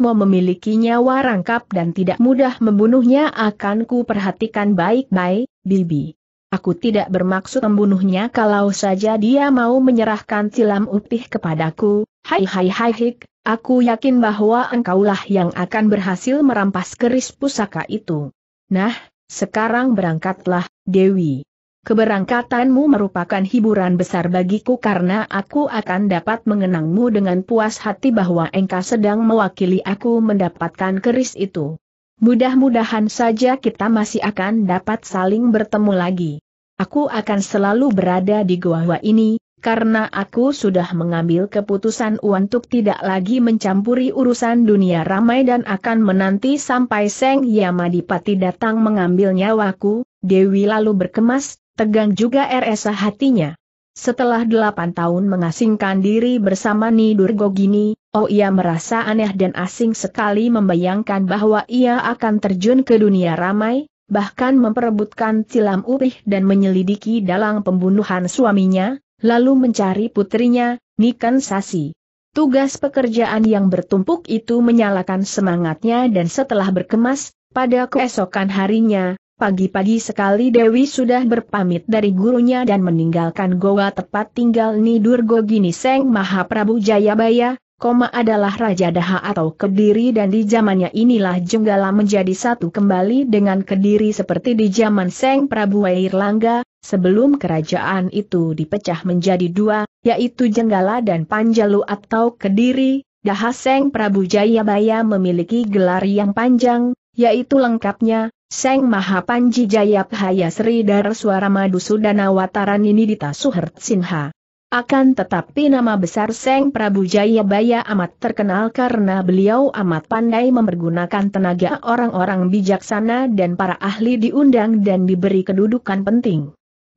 mau memiliki nyawa rangkap dan tidak mudah membunuhnya akan ku perhatikan baik-baik, Bibi. Aku tidak bermaksud membunuhnya kalau saja dia mau menyerahkan silam upih kepadaku, hai hai hai hik, Aku yakin bahwa engkaulah yang akan berhasil merampas keris pusaka itu. Nah, sekarang berangkatlah, Dewi. Keberangkatanmu merupakan hiburan besar bagiku karena aku akan dapat mengenangmu dengan puas hati bahwa engkau sedang mewakili aku mendapatkan keris itu. Mudah-mudahan saja kita masih akan dapat saling bertemu lagi. Aku akan selalu berada di gua ini, karena aku sudah mengambil keputusan untuk tidak lagi mencampuri urusan dunia ramai dan akan menanti sampai Seng Yamadipati datang mengambil nyawaku, Dewi lalu berkemas, tegang juga RSA hatinya. Setelah delapan tahun mengasingkan diri bersama Nidur Gogini, oh ia merasa aneh dan asing sekali membayangkan bahwa ia akan terjun ke dunia ramai, bahkan memperebutkan silam Upih dan menyelidiki dalang pembunuhan suaminya, lalu mencari putrinya, Nikan Sasi. Tugas pekerjaan yang bertumpuk itu menyalakan semangatnya dan setelah berkemas, pada keesokan harinya, pagi-pagi sekali Dewi sudah berpamit dari gurunya dan meninggalkan goa tepat tinggal Nidur Gogini Seng Mahaprabu Jayabaya, koma adalah Raja Daha atau Kediri dan di zamannya inilah Jenggala menjadi satu kembali dengan Kediri seperti di zaman Seng Prabu Airlangga, Sebelum kerajaan itu dipecah menjadi dua, yaitu Jenggala dan Panjalu atau Kediri, Dahaseng Prabu Jayabaya memiliki gelar yang panjang, yaitu lengkapnya, Seng Maha Panji Jayaphaya Sri Madu Sudana Wataran ini Sinha. Akan tetapi nama besar Seng Prabu Jayabaya amat terkenal karena beliau amat pandai mempergunakan tenaga orang-orang bijaksana dan para ahli diundang dan diberi kedudukan penting.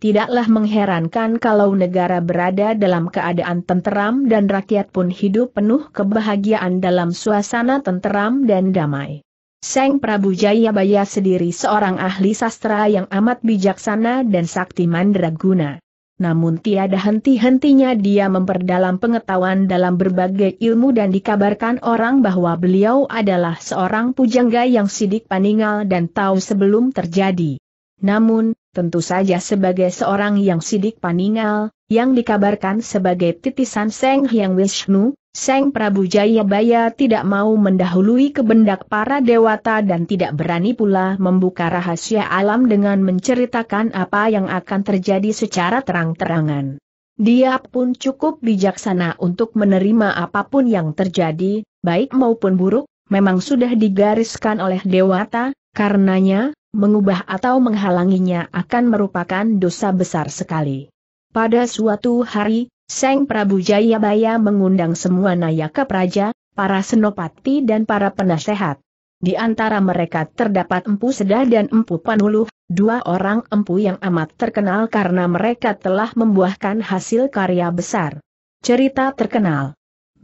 Tidaklah mengherankan kalau negara berada dalam keadaan tenteram dan rakyat pun hidup penuh kebahagiaan dalam suasana tenteram dan damai. Seng Prabu Jayabaya sendiri seorang ahli sastra yang amat bijaksana dan sakti mandraguna. Namun tiada henti-hentinya dia memperdalam pengetahuan dalam berbagai ilmu dan dikabarkan orang bahwa beliau adalah seorang pujangga yang sidik paningal dan tahu sebelum terjadi. Namun, tentu saja sebagai seorang yang sidik paningal, yang dikabarkan sebagai titisan Seng Hyang Wisnu, Seng Prabu Jayabaya tidak mau mendahului kebendak para dewata dan tidak berani pula membuka rahasia alam dengan menceritakan apa yang akan terjadi secara terang-terangan. Dia pun cukup bijaksana untuk menerima apapun yang terjadi, baik maupun buruk, memang sudah digariskan oleh dewata, karenanya, mengubah atau menghalanginya akan merupakan dosa besar sekali. Pada suatu hari, Seng Prabu Jayabaya mengundang semua nayaka praja, para senopati dan para penasehat. Di antara mereka terdapat Empu Sedah dan Empu Panuluh, dua orang empu yang amat terkenal karena mereka telah membuahkan hasil karya besar. Cerita terkenal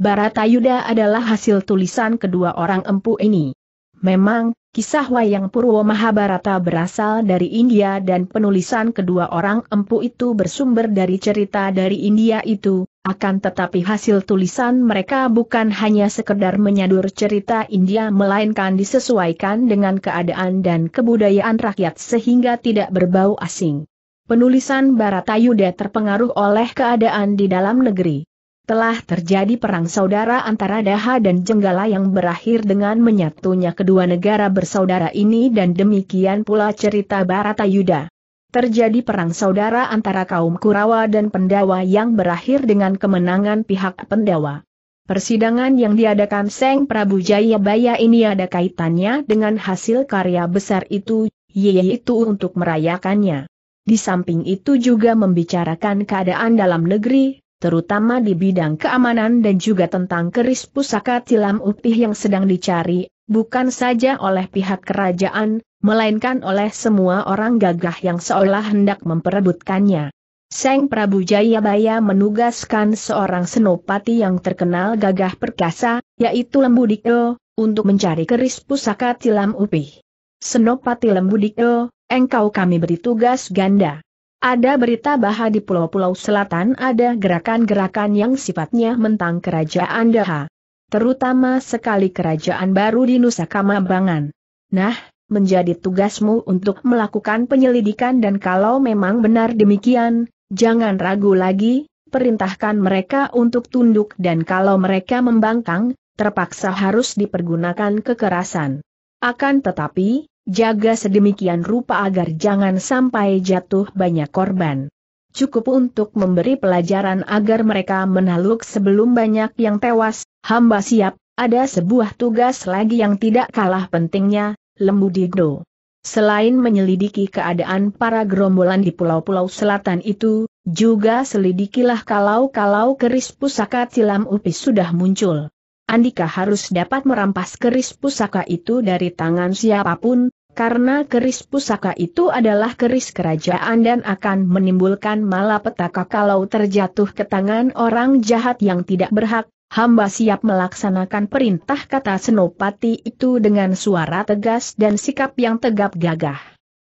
Baratayuda adalah hasil tulisan kedua orang empu ini. Memang, Kisah wayang Purwo Mahabharata berasal dari India dan penulisan kedua orang empu itu bersumber dari cerita dari India itu, akan tetapi hasil tulisan mereka bukan hanya sekedar menyadur cerita India melainkan disesuaikan dengan keadaan dan kebudayaan rakyat sehingga tidak berbau asing. Penulisan Baratayuda terpengaruh oleh keadaan di dalam negeri telah terjadi perang saudara antara Daha dan Jenggala yang berakhir dengan menyatunya kedua negara bersaudara ini dan demikian pula cerita Baratayuda. Terjadi perang saudara antara kaum Kurawa dan Pendawa yang berakhir dengan kemenangan pihak Pendawa. Persidangan yang diadakan Seng Prabu Jayabaya ini ada kaitannya dengan hasil karya besar itu, yaitu untuk merayakannya. Di samping itu juga membicarakan keadaan dalam negeri, terutama di bidang keamanan dan juga tentang keris pusaka tilam upih yang sedang dicari, bukan saja oleh pihak kerajaan, melainkan oleh semua orang gagah yang seolah hendak memperebutkannya. Seng Prabu Jayabaya menugaskan seorang senopati yang terkenal gagah perkasa, yaitu Lembu Dikdo, untuk mencari keris pusaka Tilam Upih. Senopati Lembu Dikdo, engkau kami beri tugas ganda. Ada berita bahwa di pulau-pulau selatan ada gerakan-gerakan yang sifatnya mentang kerajaan Daha. Terutama sekali kerajaan baru di Nusa Kambangan. Nah, menjadi tugasmu untuk melakukan penyelidikan dan kalau memang benar demikian, jangan ragu lagi, perintahkan mereka untuk tunduk dan kalau mereka membangkang, terpaksa harus dipergunakan kekerasan. Akan tetapi, Jaga sedemikian rupa agar jangan sampai jatuh banyak korban. Cukup untuk memberi pelajaran agar mereka menaluk sebelum banyak yang tewas, hamba siap, ada sebuah tugas lagi yang tidak kalah pentingnya, Lembu Digdo. Selain menyelidiki keadaan para gerombolan di pulau-pulau selatan itu, juga selidikilah kalau-kalau keris pusaka silam upis sudah muncul. Andika harus dapat merampas keris pusaka itu dari tangan siapapun, karena keris pusaka itu adalah keris kerajaan dan akan menimbulkan malapetaka kalau terjatuh ke tangan orang jahat yang tidak berhak, hamba siap melaksanakan perintah kata Senopati itu dengan suara tegas dan sikap yang tegap gagah.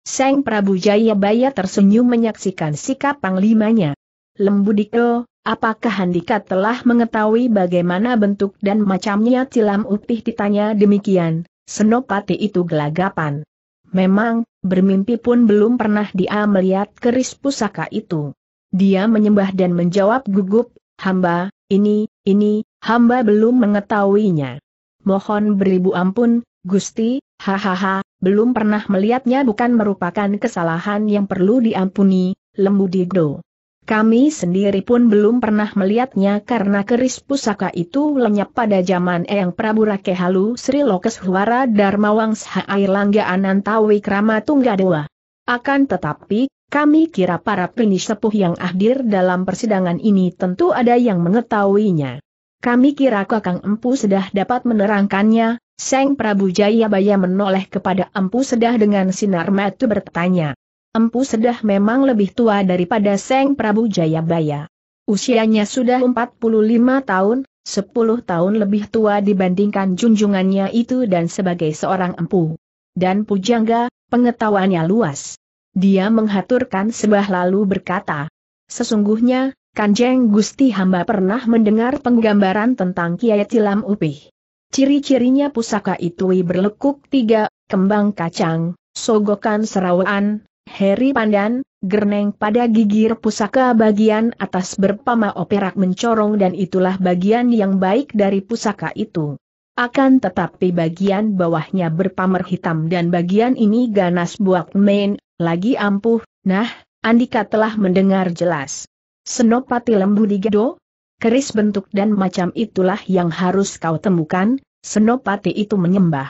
Seng Prabu Jayabaya tersenyum menyaksikan sikap panglimanya. Lembudiko, Apakah Handika telah mengetahui bagaimana bentuk dan macamnya Cilam utih ditanya demikian, Senopati itu gelagapan. Memang, bermimpi pun belum pernah dia melihat keris pusaka itu. Dia menyembah dan menjawab gugup, hamba, ini, ini, hamba belum mengetahuinya. Mohon beribu ampun, Gusti, hahaha, belum pernah melihatnya bukan merupakan kesalahan yang perlu diampuni, lembu digdo. Kami sendiri pun belum pernah melihatnya karena keris pusaka itu lenyap pada zaman Eyang Prabu Rakehalu Sri Lokes Huara Darmawang Air Langga Anantawi Krama Tunggadewa. Akan tetapi, kami kira para penis sepuh yang hadir dalam persidangan ini tentu ada yang mengetahuinya. Kami kira Kakang Empu sudah dapat menerangkannya, Seng Prabu Jayabaya menoleh kepada Empu Sedah dengan sinar mata bertanya. Empu Sedah memang lebih tua daripada Seng Prabu Jayabaya. Usianya sudah 45 tahun, 10 tahun lebih tua dibandingkan junjungannya itu dan sebagai seorang empu. Dan pujangga, pengetahuannya luas. Dia menghaturkan sebah lalu berkata, Sesungguhnya, Kanjeng Gusti hamba pernah mendengar penggambaran tentang Kiai Tilam Upih. Ciri-cirinya pusaka itu berlekuk tiga, kembang kacang, sogokan serawaan, Heri Pandan, gerneng pada gigir pusaka bagian atas berpama operak mencorong dan itulah bagian yang baik dari pusaka itu. Akan tetapi bagian bawahnya berpamer hitam dan bagian ini ganas buat main, lagi ampuh, nah, Andika telah mendengar jelas. Senopati lembu digedo? keris bentuk dan macam itulah yang harus kau temukan, Senopati itu menyembah.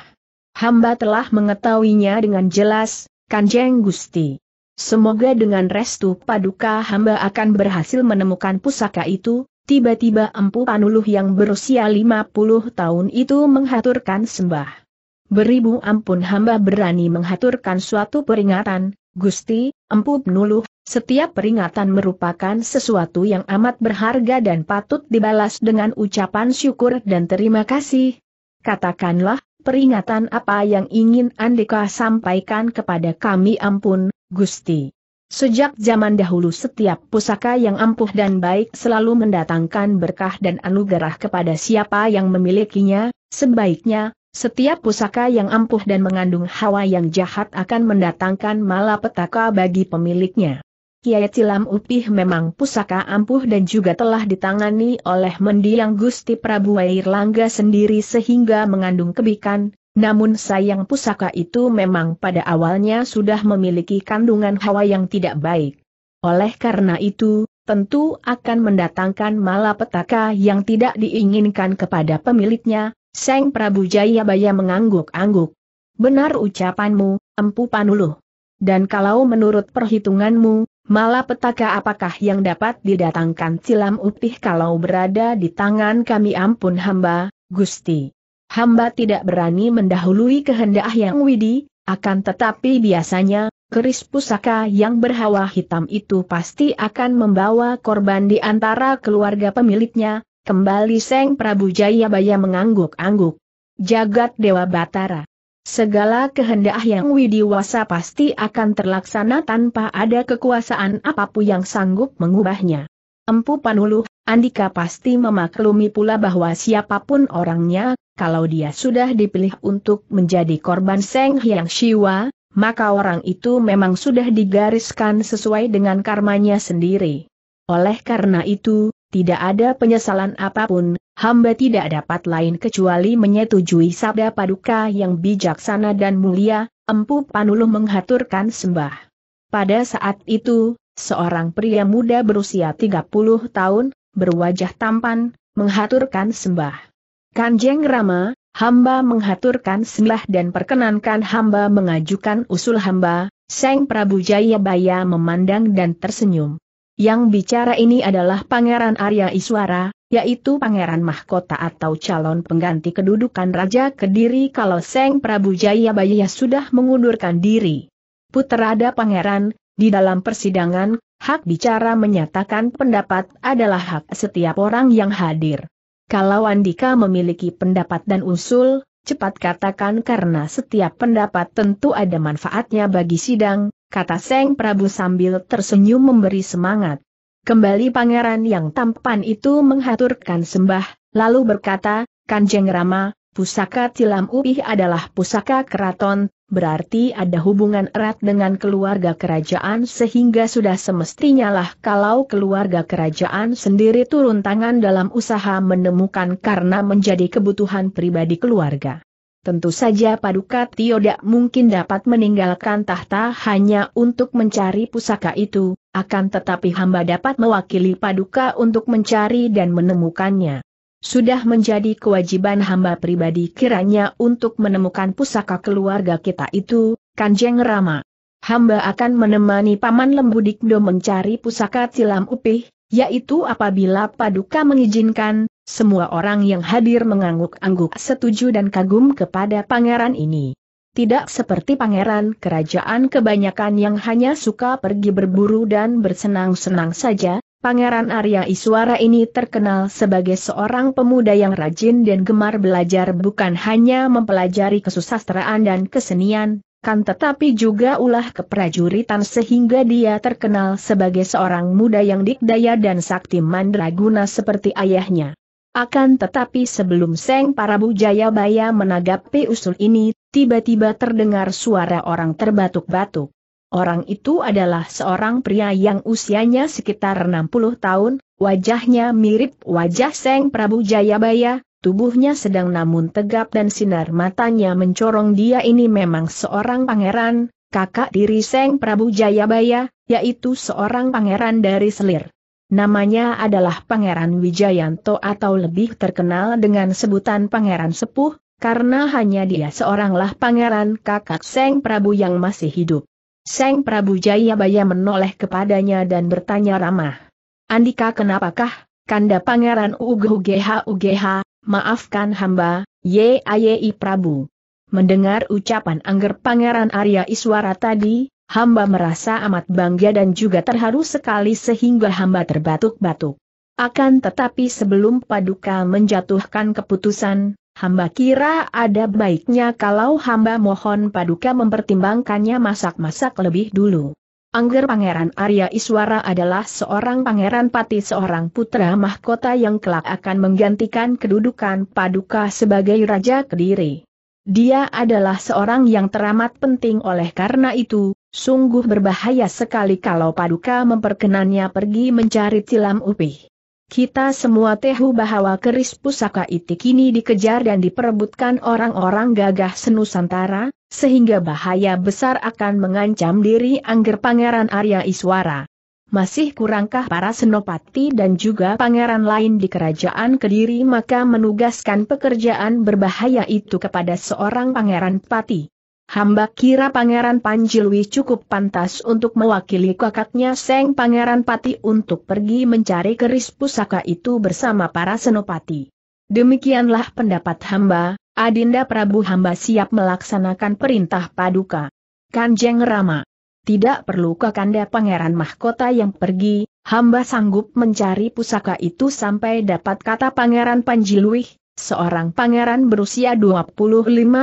Hamba telah mengetahuinya dengan jelas, Kanjeng Gusti. Semoga dengan restu paduka hamba akan berhasil menemukan pusaka itu, tiba-tiba Empu Panuluh yang berusia 50 tahun itu menghaturkan sembah. Beribu ampun hamba berani menghaturkan suatu peringatan, Gusti, Empu Panuluh, setiap peringatan merupakan sesuatu yang amat berharga dan patut dibalas dengan ucapan syukur dan terima kasih. Katakanlah, Peringatan apa yang ingin Andika sampaikan kepada kami ampun, Gusti. Sejak zaman dahulu setiap pusaka yang ampuh dan baik selalu mendatangkan berkah dan anugerah kepada siapa yang memilikinya, sebaiknya, setiap pusaka yang ampuh dan mengandung hawa yang jahat akan mendatangkan malapetaka bagi pemiliknya. Kiai Cilam Upih memang pusaka ampuh dan juga telah ditangani oleh mendiang Gusti Prabu Langga sendiri sehingga mengandung kebikan, namun sayang pusaka itu memang pada awalnya sudah memiliki kandungan hawa yang tidak baik. Oleh karena itu, tentu akan mendatangkan malapetaka yang tidak diinginkan kepada pemiliknya, Seng Prabu Jayabaya mengangguk-angguk. Benar ucapanmu, Empu Panuluh. Dan kalau menurut perhitunganmu, Malah petaka, apakah yang dapat didatangkan silam utih kalau berada di tangan kami ampun hamba, Gusti. Hamba tidak berani mendahului kehendak yang widi, akan tetapi biasanya, keris pusaka yang berhawa hitam itu pasti akan membawa korban di antara keluarga pemiliknya, kembali Seng Prabu Jayabaya mengangguk-angguk. Jagat Dewa Batara. Segala kehendak yang widiwasa pasti akan terlaksana tanpa ada kekuasaan apapun yang sanggup mengubahnya. Empu Panulu, Andika pasti memaklumi pula bahwa siapapun orangnya, kalau dia sudah dipilih untuk menjadi korban Seng Hyang Shiwa, maka orang itu memang sudah digariskan sesuai dengan karmanya sendiri. Oleh karena itu, tidak ada penyesalan apapun, hamba tidak dapat lain kecuali menyetujui sabda paduka yang bijaksana dan mulia, Empu Panuluh menghaturkan sembah. Pada saat itu, seorang pria muda berusia 30 tahun, berwajah tampan, menghaturkan sembah. Kanjeng Rama, hamba menghaturkan sembah dan perkenankan hamba mengajukan usul hamba, Seng Prabu Jayabaya memandang dan tersenyum. Yang bicara ini adalah Pangeran Arya Iswara, yaitu Pangeran Mahkota atau calon pengganti kedudukan Raja Kediri kalau Seng Prabu Jayabaya sudah mengundurkan diri. Putrada Pangeran, di dalam persidangan, hak bicara menyatakan pendapat adalah hak setiap orang yang hadir. Kalau Andika memiliki pendapat dan usul, cepat katakan karena setiap pendapat tentu ada manfaatnya bagi sidang, kata Seng Prabu sambil tersenyum memberi semangat. Kembali pangeran yang tampan itu menghaturkan sembah, lalu berkata, Kanjeng Rama, pusaka Tilam Uih adalah pusaka keraton, berarti ada hubungan erat dengan keluarga kerajaan sehingga sudah semestinya lah kalau keluarga kerajaan sendiri turun tangan dalam usaha menemukan karena menjadi kebutuhan pribadi keluarga. Tentu saja Paduka tidak mungkin dapat meninggalkan tahta hanya untuk mencari pusaka itu, akan tetapi hamba dapat mewakili Paduka untuk mencari dan menemukannya. Sudah menjadi kewajiban hamba pribadi kiranya untuk menemukan pusaka keluarga kita itu, Kanjeng Rama. Hamba akan menemani Paman Lembu mencari pusaka silam upih, yaitu apabila Paduka mengizinkan, semua orang yang hadir mengangguk-angguk setuju dan kagum kepada pangeran ini. Tidak seperti pangeran kerajaan kebanyakan yang hanya suka pergi berburu dan bersenang-senang saja, pangeran Arya Iswara ini terkenal sebagai seorang pemuda yang rajin dan gemar belajar bukan hanya mempelajari kesusastraan dan kesenian, kan tetapi juga ulah keprajuritan sehingga dia terkenal sebagai seorang muda yang dikdaya dan sakti mandraguna seperti ayahnya. Akan tetapi sebelum Seng Parabu Jayabaya menanggapi usul ini, tiba-tiba terdengar suara orang terbatuk-batuk. Orang itu adalah seorang pria yang usianya sekitar 60 tahun, wajahnya mirip wajah Seng Prabu Jayabaya, tubuhnya sedang namun tegap dan sinar matanya mencorong dia ini memang seorang pangeran, kakak diri Seng Prabu Jayabaya, yaitu seorang pangeran dari Selir. Namanya adalah Pangeran Wijayanto atau lebih terkenal dengan sebutan Pangeran Sepuh, karena hanya dia seoranglah pangeran kakak Seng Prabu yang masih hidup. Seng Prabu Jayabaya menoleh kepadanya dan bertanya ramah. Andika kenapakah, kanda pangeran UGH UGH, maafkan hamba, Ye YAYI Prabu. Mendengar ucapan angger pangeran Arya Iswara tadi, hamba merasa amat bangga dan juga terharu sekali sehingga hamba terbatuk-batuk. Akan tetapi sebelum Paduka menjatuhkan keputusan, hamba kira ada baiknya kalau hamba mohon Paduka mempertimbangkannya masak-masak lebih dulu. Angger Pangeran Arya Iswara adalah seorang pangeran pati seorang putra mahkota yang kelak akan menggantikan kedudukan Paduka sebagai Raja Kediri. Dia adalah seorang yang teramat penting oleh karena itu, Sungguh berbahaya sekali kalau Paduka memperkenannya pergi mencari tilam upih. Kita semua tahu bahwa keris pusaka itu kini dikejar dan diperebutkan orang-orang gagah senusantara, sehingga bahaya besar akan mengancam diri angger Pangeran Arya Iswara. Masih kurangkah para senopati dan juga pangeran lain di kerajaan Kediri maka menugaskan pekerjaan berbahaya itu kepada seorang pangeran pati. Hamba kira Pangeran Panjilwi cukup pantas untuk mewakili kakaknya Seng Pangeran Pati untuk pergi mencari keris pusaka itu bersama para senopati. Demikianlah pendapat hamba, Adinda Prabu hamba siap melaksanakan perintah paduka. Kanjeng Rama. Tidak perlu kakanda pangeran mahkota yang pergi, hamba sanggup mencari pusaka itu sampai dapat kata pangeran Panjiluih, seorang pangeran berusia 25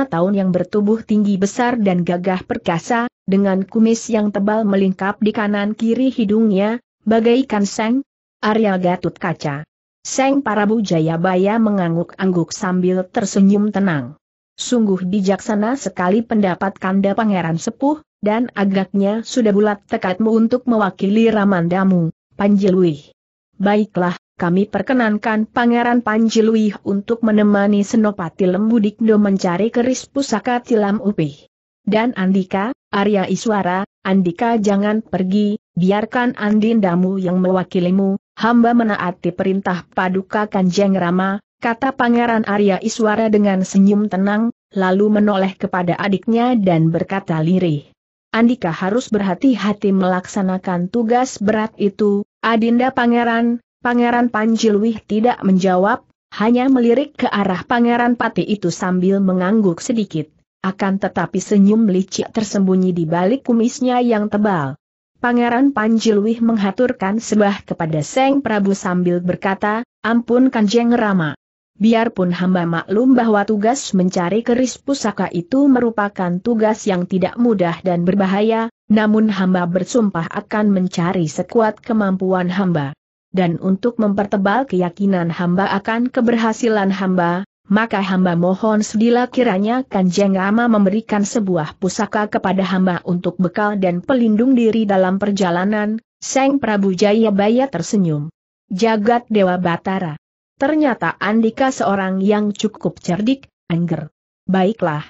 tahun yang bertubuh tinggi besar dan gagah perkasa, dengan kumis yang tebal melingkap di kanan kiri hidungnya, bagaikan seng, Arya Gatut Kaca. Seng Parabu Jayabaya mengangguk-angguk sambil tersenyum tenang. Sungguh bijaksana sekali pendapat kanda pangeran sepuh, dan agaknya sudah bulat tekadmu untuk mewakili Ramandamu, Panjilwih. Baiklah, kami perkenankan Pangeran Panjiluih untuk menemani Senopati Lembu Dikdo mencari keris pusaka Tilam Upih. Dan Andika, Arya Iswara, Andika jangan pergi, biarkan Andindamu yang mewakilimu, hamba menaati perintah Paduka Kanjeng Rama, kata Pangeran Arya Iswara dengan senyum tenang, lalu menoleh kepada adiknya dan berkata lirih. Andika harus berhati-hati melaksanakan tugas berat itu, Adinda Pangeran, Pangeran Panjilwih tidak menjawab, hanya melirik ke arah Pangeran Pati itu sambil mengangguk sedikit. Akan tetapi senyum licik tersembunyi di balik kumisnya yang tebal. Pangeran Panjilwih menghaturkan sebah kepada Seng Prabu sambil berkata, Ampun Kanjeng Rama. Biarpun hamba maklum bahwa tugas mencari keris pusaka itu merupakan tugas yang tidak mudah dan berbahaya, namun hamba bersumpah akan mencari sekuat kemampuan hamba dan untuk mempertebal keyakinan hamba akan keberhasilan hamba, maka hamba mohon sedila kiranya Kanjeng Rama memberikan sebuah pusaka kepada hamba untuk bekal dan pelindung diri dalam perjalanan, Seng Prabu Jayabaya tersenyum. Jagat Dewa Batara. Ternyata Andika seorang yang cukup cerdik, Angger. Baiklah.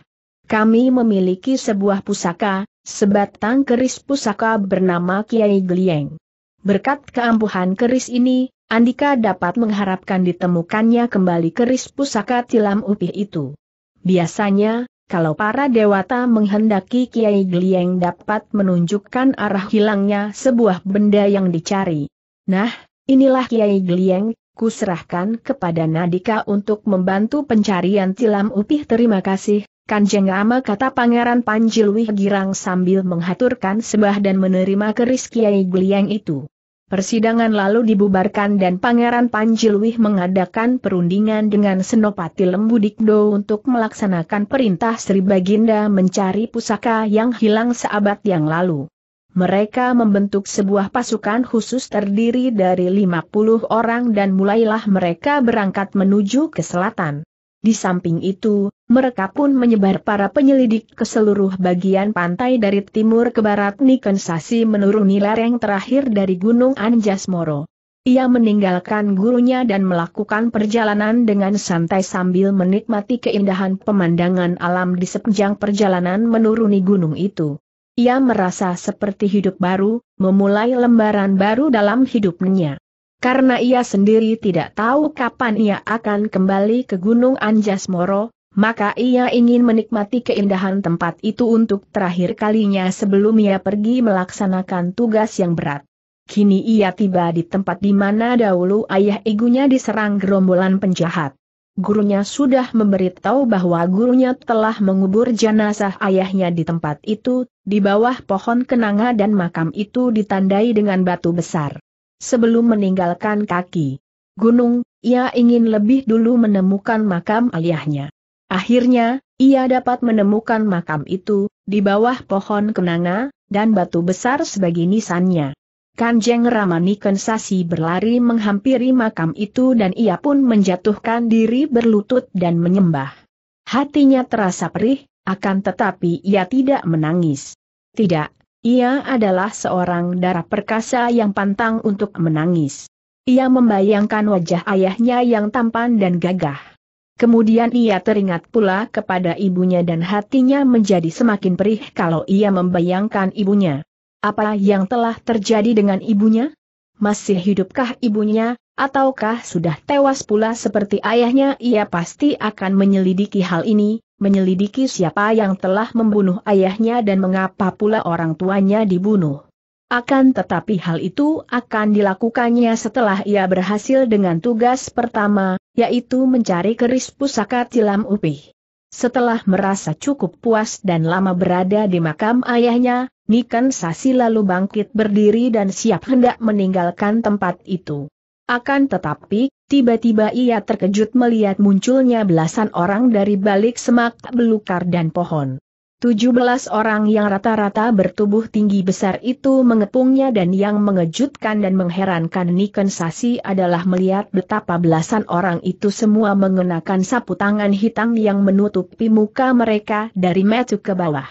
Kami memiliki sebuah pusaka, sebatang keris pusaka bernama Kiai Glieng. Berkat keampuhan keris ini, Andika dapat mengharapkan ditemukannya kembali keris pusaka tilam upih itu. Biasanya, kalau para dewata menghendaki Kiai Glieng dapat menunjukkan arah hilangnya sebuah benda yang dicari. Nah, inilah Kiai Glieng, kuserahkan kepada Nadika untuk membantu pencarian tilam upih terima kasih, Kanjeng Rama kata Pangeran Panjilwih Girang sambil menghaturkan sembah dan menerima keris Kiai Glieng itu. Persidangan lalu dibubarkan dan Pangeran Panjilwih mengadakan perundingan dengan Senopati Lembu Dikdo untuk melaksanakan perintah Sri Baginda mencari pusaka yang hilang seabad yang lalu. Mereka membentuk sebuah pasukan khusus terdiri dari 50 orang dan mulailah mereka berangkat menuju ke selatan. Di samping itu, mereka pun menyebar para penyelidik ke seluruh bagian pantai dari timur ke barat Nikensasi menuruni lereng terakhir dari Gunung Anjas Moro. Ia meninggalkan gurunya dan melakukan perjalanan dengan santai sambil menikmati keindahan pemandangan alam di sepanjang perjalanan menuruni gunung itu. Ia merasa seperti hidup baru, memulai lembaran baru dalam hidupnya. Karena ia sendiri tidak tahu kapan ia akan kembali ke Gunung Anjas Moro, maka ia ingin menikmati keindahan tempat itu untuk terakhir kalinya sebelum ia pergi melaksanakan tugas yang berat. Kini ia tiba di tempat di mana dahulu ayah igunya diserang gerombolan penjahat. Gurunya sudah memberitahu bahwa gurunya telah mengubur jenazah ayahnya di tempat itu, di bawah pohon kenanga dan makam itu ditandai dengan batu besar sebelum meninggalkan kaki gunung, ia ingin lebih dulu menemukan makam ayahnya. Akhirnya, ia dapat menemukan makam itu, di bawah pohon kenanga, dan batu besar sebagai nisannya. Kanjeng Ramani Kensasi berlari menghampiri makam itu dan ia pun menjatuhkan diri berlutut dan menyembah. Hatinya terasa perih, akan tetapi ia tidak menangis. Tidak, ia adalah seorang darah perkasa yang pantang untuk menangis. Ia membayangkan wajah ayahnya yang tampan dan gagah. Kemudian ia teringat pula kepada ibunya dan hatinya menjadi semakin perih kalau ia membayangkan ibunya. Apa yang telah terjadi dengan ibunya? Masih hidupkah ibunya, ataukah sudah tewas pula seperti ayahnya ia pasti akan menyelidiki hal ini, menyelidiki siapa yang telah membunuh ayahnya dan mengapa pula orang tuanya dibunuh. Akan tetapi hal itu akan dilakukannya setelah ia berhasil dengan tugas pertama, yaitu mencari keris pusaka Tilam Upih. Setelah merasa cukup puas dan lama berada di makam ayahnya, Nikan Sasi lalu bangkit berdiri dan siap hendak meninggalkan tempat itu. Akan tetapi, tiba-tiba ia terkejut melihat munculnya belasan orang dari balik semak belukar dan pohon. 17 orang yang rata-rata bertubuh tinggi besar itu mengepungnya dan yang mengejutkan dan mengherankan Niken Sasi adalah melihat betapa belasan orang itu semua mengenakan sapu tangan hitam yang menutupi muka mereka dari metu ke bawah.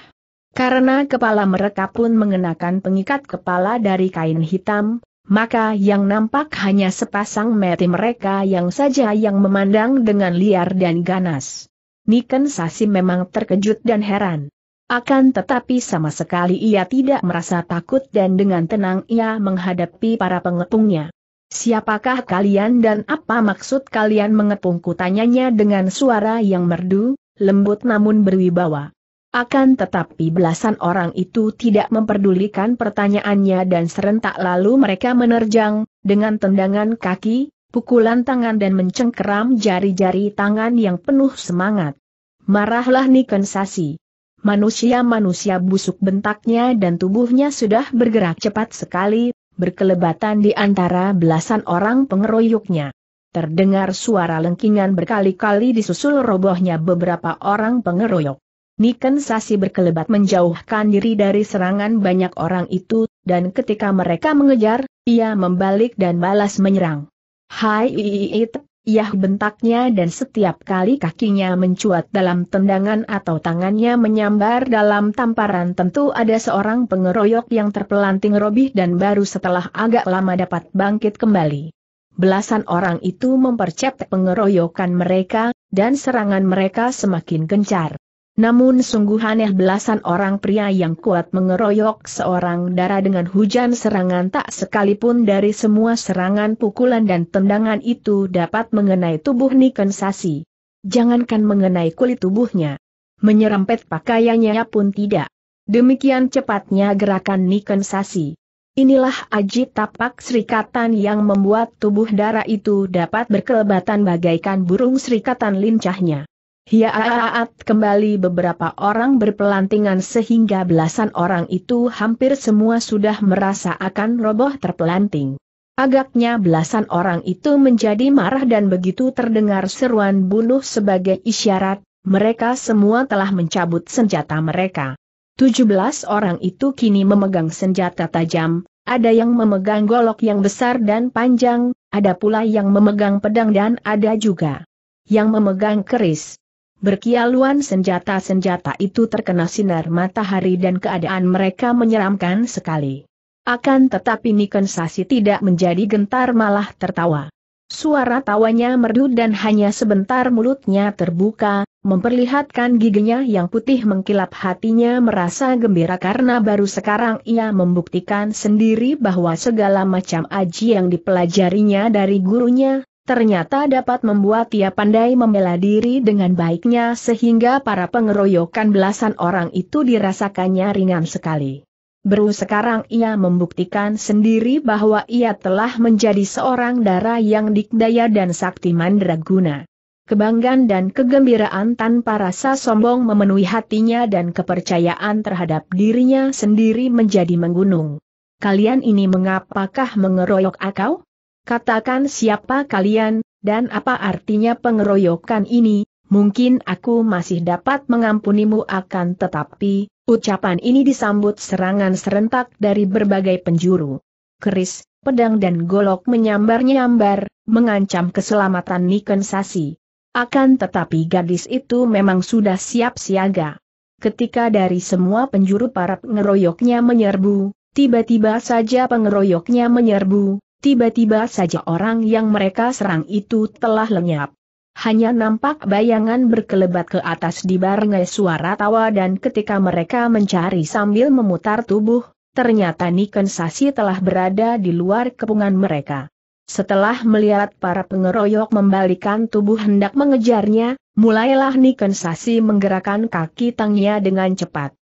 Karena kepala mereka pun mengenakan pengikat kepala dari kain hitam, maka yang nampak hanya sepasang mati mereka yang saja yang memandang dengan liar dan ganas. Niken Sasi memang terkejut dan heran. Akan tetapi sama sekali ia tidak merasa takut dan dengan tenang ia menghadapi para pengepungnya. Siapakah kalian dan apa maksud kalian mengepungku tanyanya dengan suara yang merdu, lembut namun berwibawa. Akan tetapi belasan orang itu tidak memperdulikan pertanyaannya dan serentak lalu mereka menerjang, dengan tendangan kaki, pukulan tangan dan mencengkeram jari-jari tangan yang penuh semangat. Marahlah Sasi. Manusia-manusia busuk bentaknya dan tubuhnya sudah bergerak cepat sekali, berkelebatan di antara belasan orang pengeroyoknya. Terdengar suara lengkingan berkali-kali disusul robohnya beberapa orang pengeroyok. Niken Sasi berkelebat menjauhkan diri dari serangan banyak orang itu, dan ketika mereka mengejar, ia membalik dan balas menyerang. Hai iiit, Yah bentaknya dan setiap kali kakinya mencuat dalam tendangan atau tangannya menyambar dalam tamparan tentu ada seorang pengeroyok yang terpelanting robih dan baru setelah agak lama dapat bangkit kembali. Belasan orang itu mempercepat pengeroyokan mereka, dan serangan mereka semakin gencar. Namun sungguh aneh belasan orang pria yang kuat mengeroyok seorang darah dengan hujan serangan tak sekalipun dari semua serangan pukulan dan tendangan itu dapat mengenai tubuh Niken Sasi. Jangankan mengenai kulit tubuhnya. Menyerempet pakaiannya pun tidak. Demikian cepatnya gerakan Niken Sasi. Inilah aji tapak serikatan yang membuat tubuh darah itu dapat berkelebatan bagaikan burung serikatan lincahnya. Hiaat kembali beberapa orang berpelantingan sehingga belasan orang itu hampir semua sudah merasa akan roboh terpelanting. Agaknya belasan orang itu menjadi marah dan begitu terdengar seruan bunuh sebagai isyarat, mereka semua telah mencabut senjata mereka. 17 orang itu kini memegang senjata tajam, ada yang memegang golok yang besar dan panjang, ada pula yang memegang pedang dan ada juga yang memegang keris. Berkialuan senjata-senjata itu terkena sinar matahari dan keadaan mereka menyeramkan sekali. Akan tetapi Niken Sasi tidak menjadi gentar malah tertawa. Suara tawanya merdu dan hanya sebentar mulutnya terbuka, memperlihatkan giginya yang putih mengkilap hatinya merasa gembira karena baru sekarang ia membuktikan sendiri bahwa segala macam aji yang dipelajarinya dari gurunya, ternyata dapat membuat ia pandai membela diri dengan baiknya sehingga para pengeroyokan belasan orang itu dirasakannya ringan sekali. Baru sekarang ia membuktikan sendiri bahwa ia telah menjadi seorang darah yang dikdaya dan sakti mandraguna. Kebanggaan dan kegembiraan tanpa rasa sombong memenuhi hatinya dan kepercayaan terhadap dirinya sendiri menjadi menggunung. Kalian ini mengapakah mengeroyok akau? Katakan siapa kalian, dan apa artinya pengeroyokan ini, mungkin aku masih dapat mengampunimu akan tetapi, ucapan ini disambut serangan serentak dari berbagai penjuru. Keris, pedang dan golok menyambar-nyambar, mengancam keselamatan Niken Sasi. Akan tetapi gadis itu memang sudah siap siaga. Ketika dari semua penjuru para pengeroyoknya menyerbu, tiba-tiba saja pengeroyoknya menyerbu, Tiba-tiba saja orang yang mereka serang itu telah lenyap. Hanya nampak bayangan berkelebat ke atas di dibarengi suara tawa dan ketika mereka mencari sambil memutar tubuh, ternyata Niken Sasi telah berada di luar kepungan mereka. Setelah melihat para pengeroyok membalikan tubuh hendak mengejarnya, mulailah Niken Sasi menggerakkan kaki tangnya dengan cepat.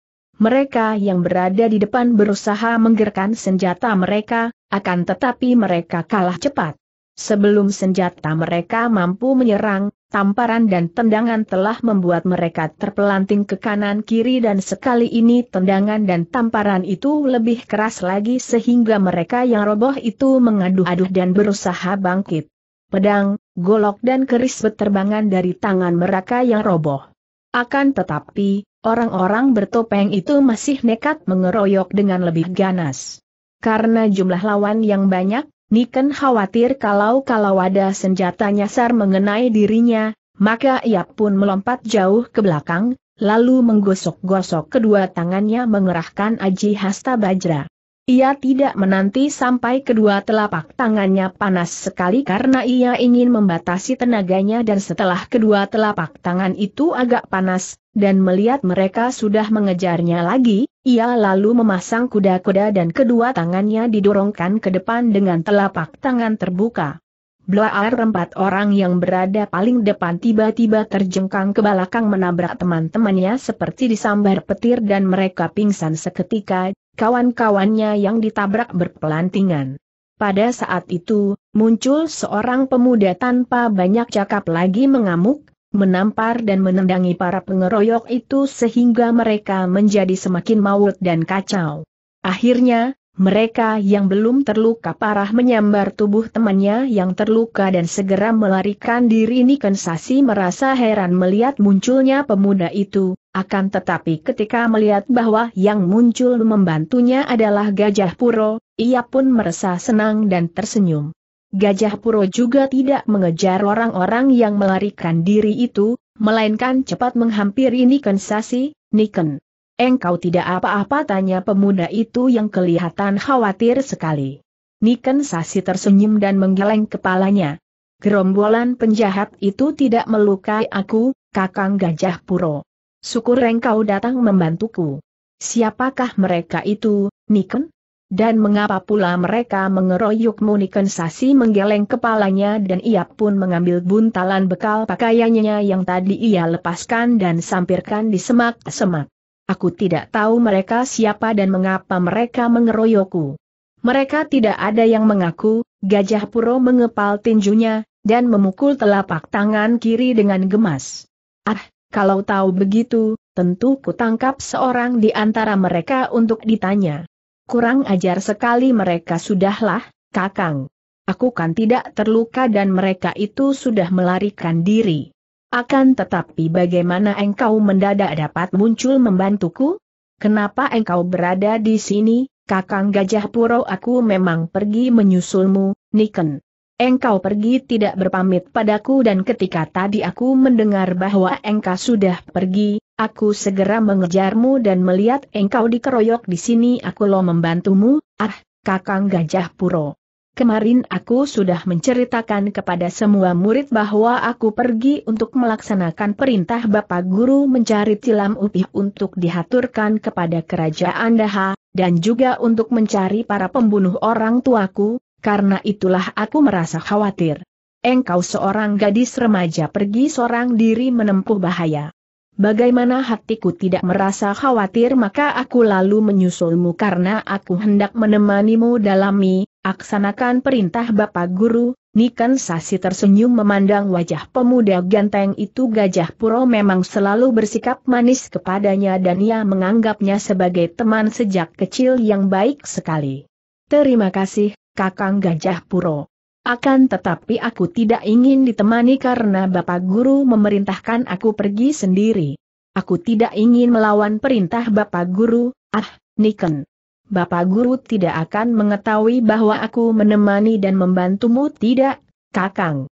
Mereka yang berada di depan berusaha menggerakkan senjata mereka, akan tetapi mereka kalah cepat. Sebelum senjata mereka mampu menyerang, tamparan dan tendangan telah membuat mereka terpelanting ke kanan kiri dan sekali ini tendangan dan tamparan itu lebih keras lagi sehingga mereka yang roboh itu mengaduh-aduh dan berusaha bangkit. Pedang, golok dan keris beterbangan dari tangan mereka yang roboh. Akan tetapi, Orang-orang bertopeng itu masih nekat mengeroyok dengan lebih ganas. Karena jumlah lawan yang banyak, Niken khawatir kalau-kalau ada senjata nyasar mengenai dirinya, maka ia pun melompat jauh ke belakang, lalu menggosok-gosok kedua tangannya mengerahkan Aji Hasta Bajra. Ia tidak menanti sampai kedua telapak tangannya panas sekali karena ia ingin membatasi tenaganya dan setelah kedua telapak tangan itu agak panas, dan melihat mereka sudah mengejarnya lagi, ia lalu memasang kuda-kuda dan kedua tangannya didorongkan ke depan dengan telapak tangan terbuka. Blaar empat orang yang berada paling depan tiba-tiba terjengkang ke belakang menabrak teman-temannya seperti disambar petir dan mereka pingsan seketika kawan-kawannya yang ditabrak berpelantingan. Pada saat itu, muncul seorang pemuda tanpa banyak cakap lagi mengamuk, menampar dan menendangi para pengeroyok itu sehingga mereka menjadi semakin maut dan kacau. Akhirnya, mereka yang belum terluka parah menyambar tubuh temannya yang terluka dan segera melarikan diri Nikensasi merasa heran melihat munculnya pemuda itu, akan tetapi ketika melihat bahwa yang muncul membantunya adalah Gajah Puro, ia pun merasa senang dan tersenyum. Gajah Puro juga tidak mengejar orang-orang yang melarikan diri itu, melainkan cepat menghampiri Niken Sasi, Niken. Engkau tidak apa-apa tanya pemuda itu yang kelihatan khawatir sekali. Niken Sasi tersenyum dan menggeleng kepalanya. Gerombolan penjahat itu tidak melukai aku, Kakang Gajah Puro. Syukur engkau datang membantuku. Siapakah mereka itu, Niken? Dan mengapa pula mereka mengeroyokmu Niken Sasi menggeleng kepalanya dan ia pun mengambil buntalan bekal pakaiannya yang tadi ia lepaskan dan sampirkan di semak-semak. Aku tidak tahu mereka siapa dan mengapa mereka mengeroyokku. Mereka tidak ada yang mengaku, Gajah Puro mengepal tinjunya, dan memukul telapak tangan kiri dengan gemas. Ah, kalau tahu begitu, tentu kutangkap seorang di antara mereka untuk ditanya. Kurang ajar sekali mereka sudahlah, Kakang. Aku kan tidak terluka dan mereka itu sudah melarikan diri. Akan tetapi bagaimana engkau mendadak dapat muncul membantuku? Kenapa engkau berada di sini, Kakang Gajah Puro aku memang pergi menyusulmu, Niken. Engkau pergi tidak berpamit padaku dan ketika tadi aku mendengar bahwa engkau sudah pergi, aku segera mengejarmu dan melihat engkau dikeroyok di sini aku lo membantumu, ah, kakang gajah puro. Kemarin aku sudah menceritakan kepada semua murid bahwa aku pergi untuk melaksanakan perintah Bapak Guru mencari tilam upih untuk dihaturkan kepada kerajaan Daha, dan juga untuk mencari para pembunuh orang tuaku, karena itulah aku merasa khawatir. Engkau seorang gadis remaja pergi seorang diri menempuh bahaya. Bagaimana hatiku tidak merasa khawatir maka aku lalu menyusulmu karena aku hendak menemanimu dalami, aksanakan perintah Bapak Guru, Nikan Sasi tersenyum memandang wajah pemuda ganteng itu Gajah Puro memang selalu bersikap manis kepadanya dan ia menganggapnya sebagai teman sejak kecil yang baik sekali. Terima kasih, Kakang Gajah Puro. Akan tetapi aku tidak ingin ditemani karena Bapak Guru memerintahkan aku pergi sendiri. Aku tidak ingin melawan perintah Bapak Guru, ah, Niken. Bapak Guru tidak akan mengetahui bahwa aku menemani dan membantumu tidak, Kakang.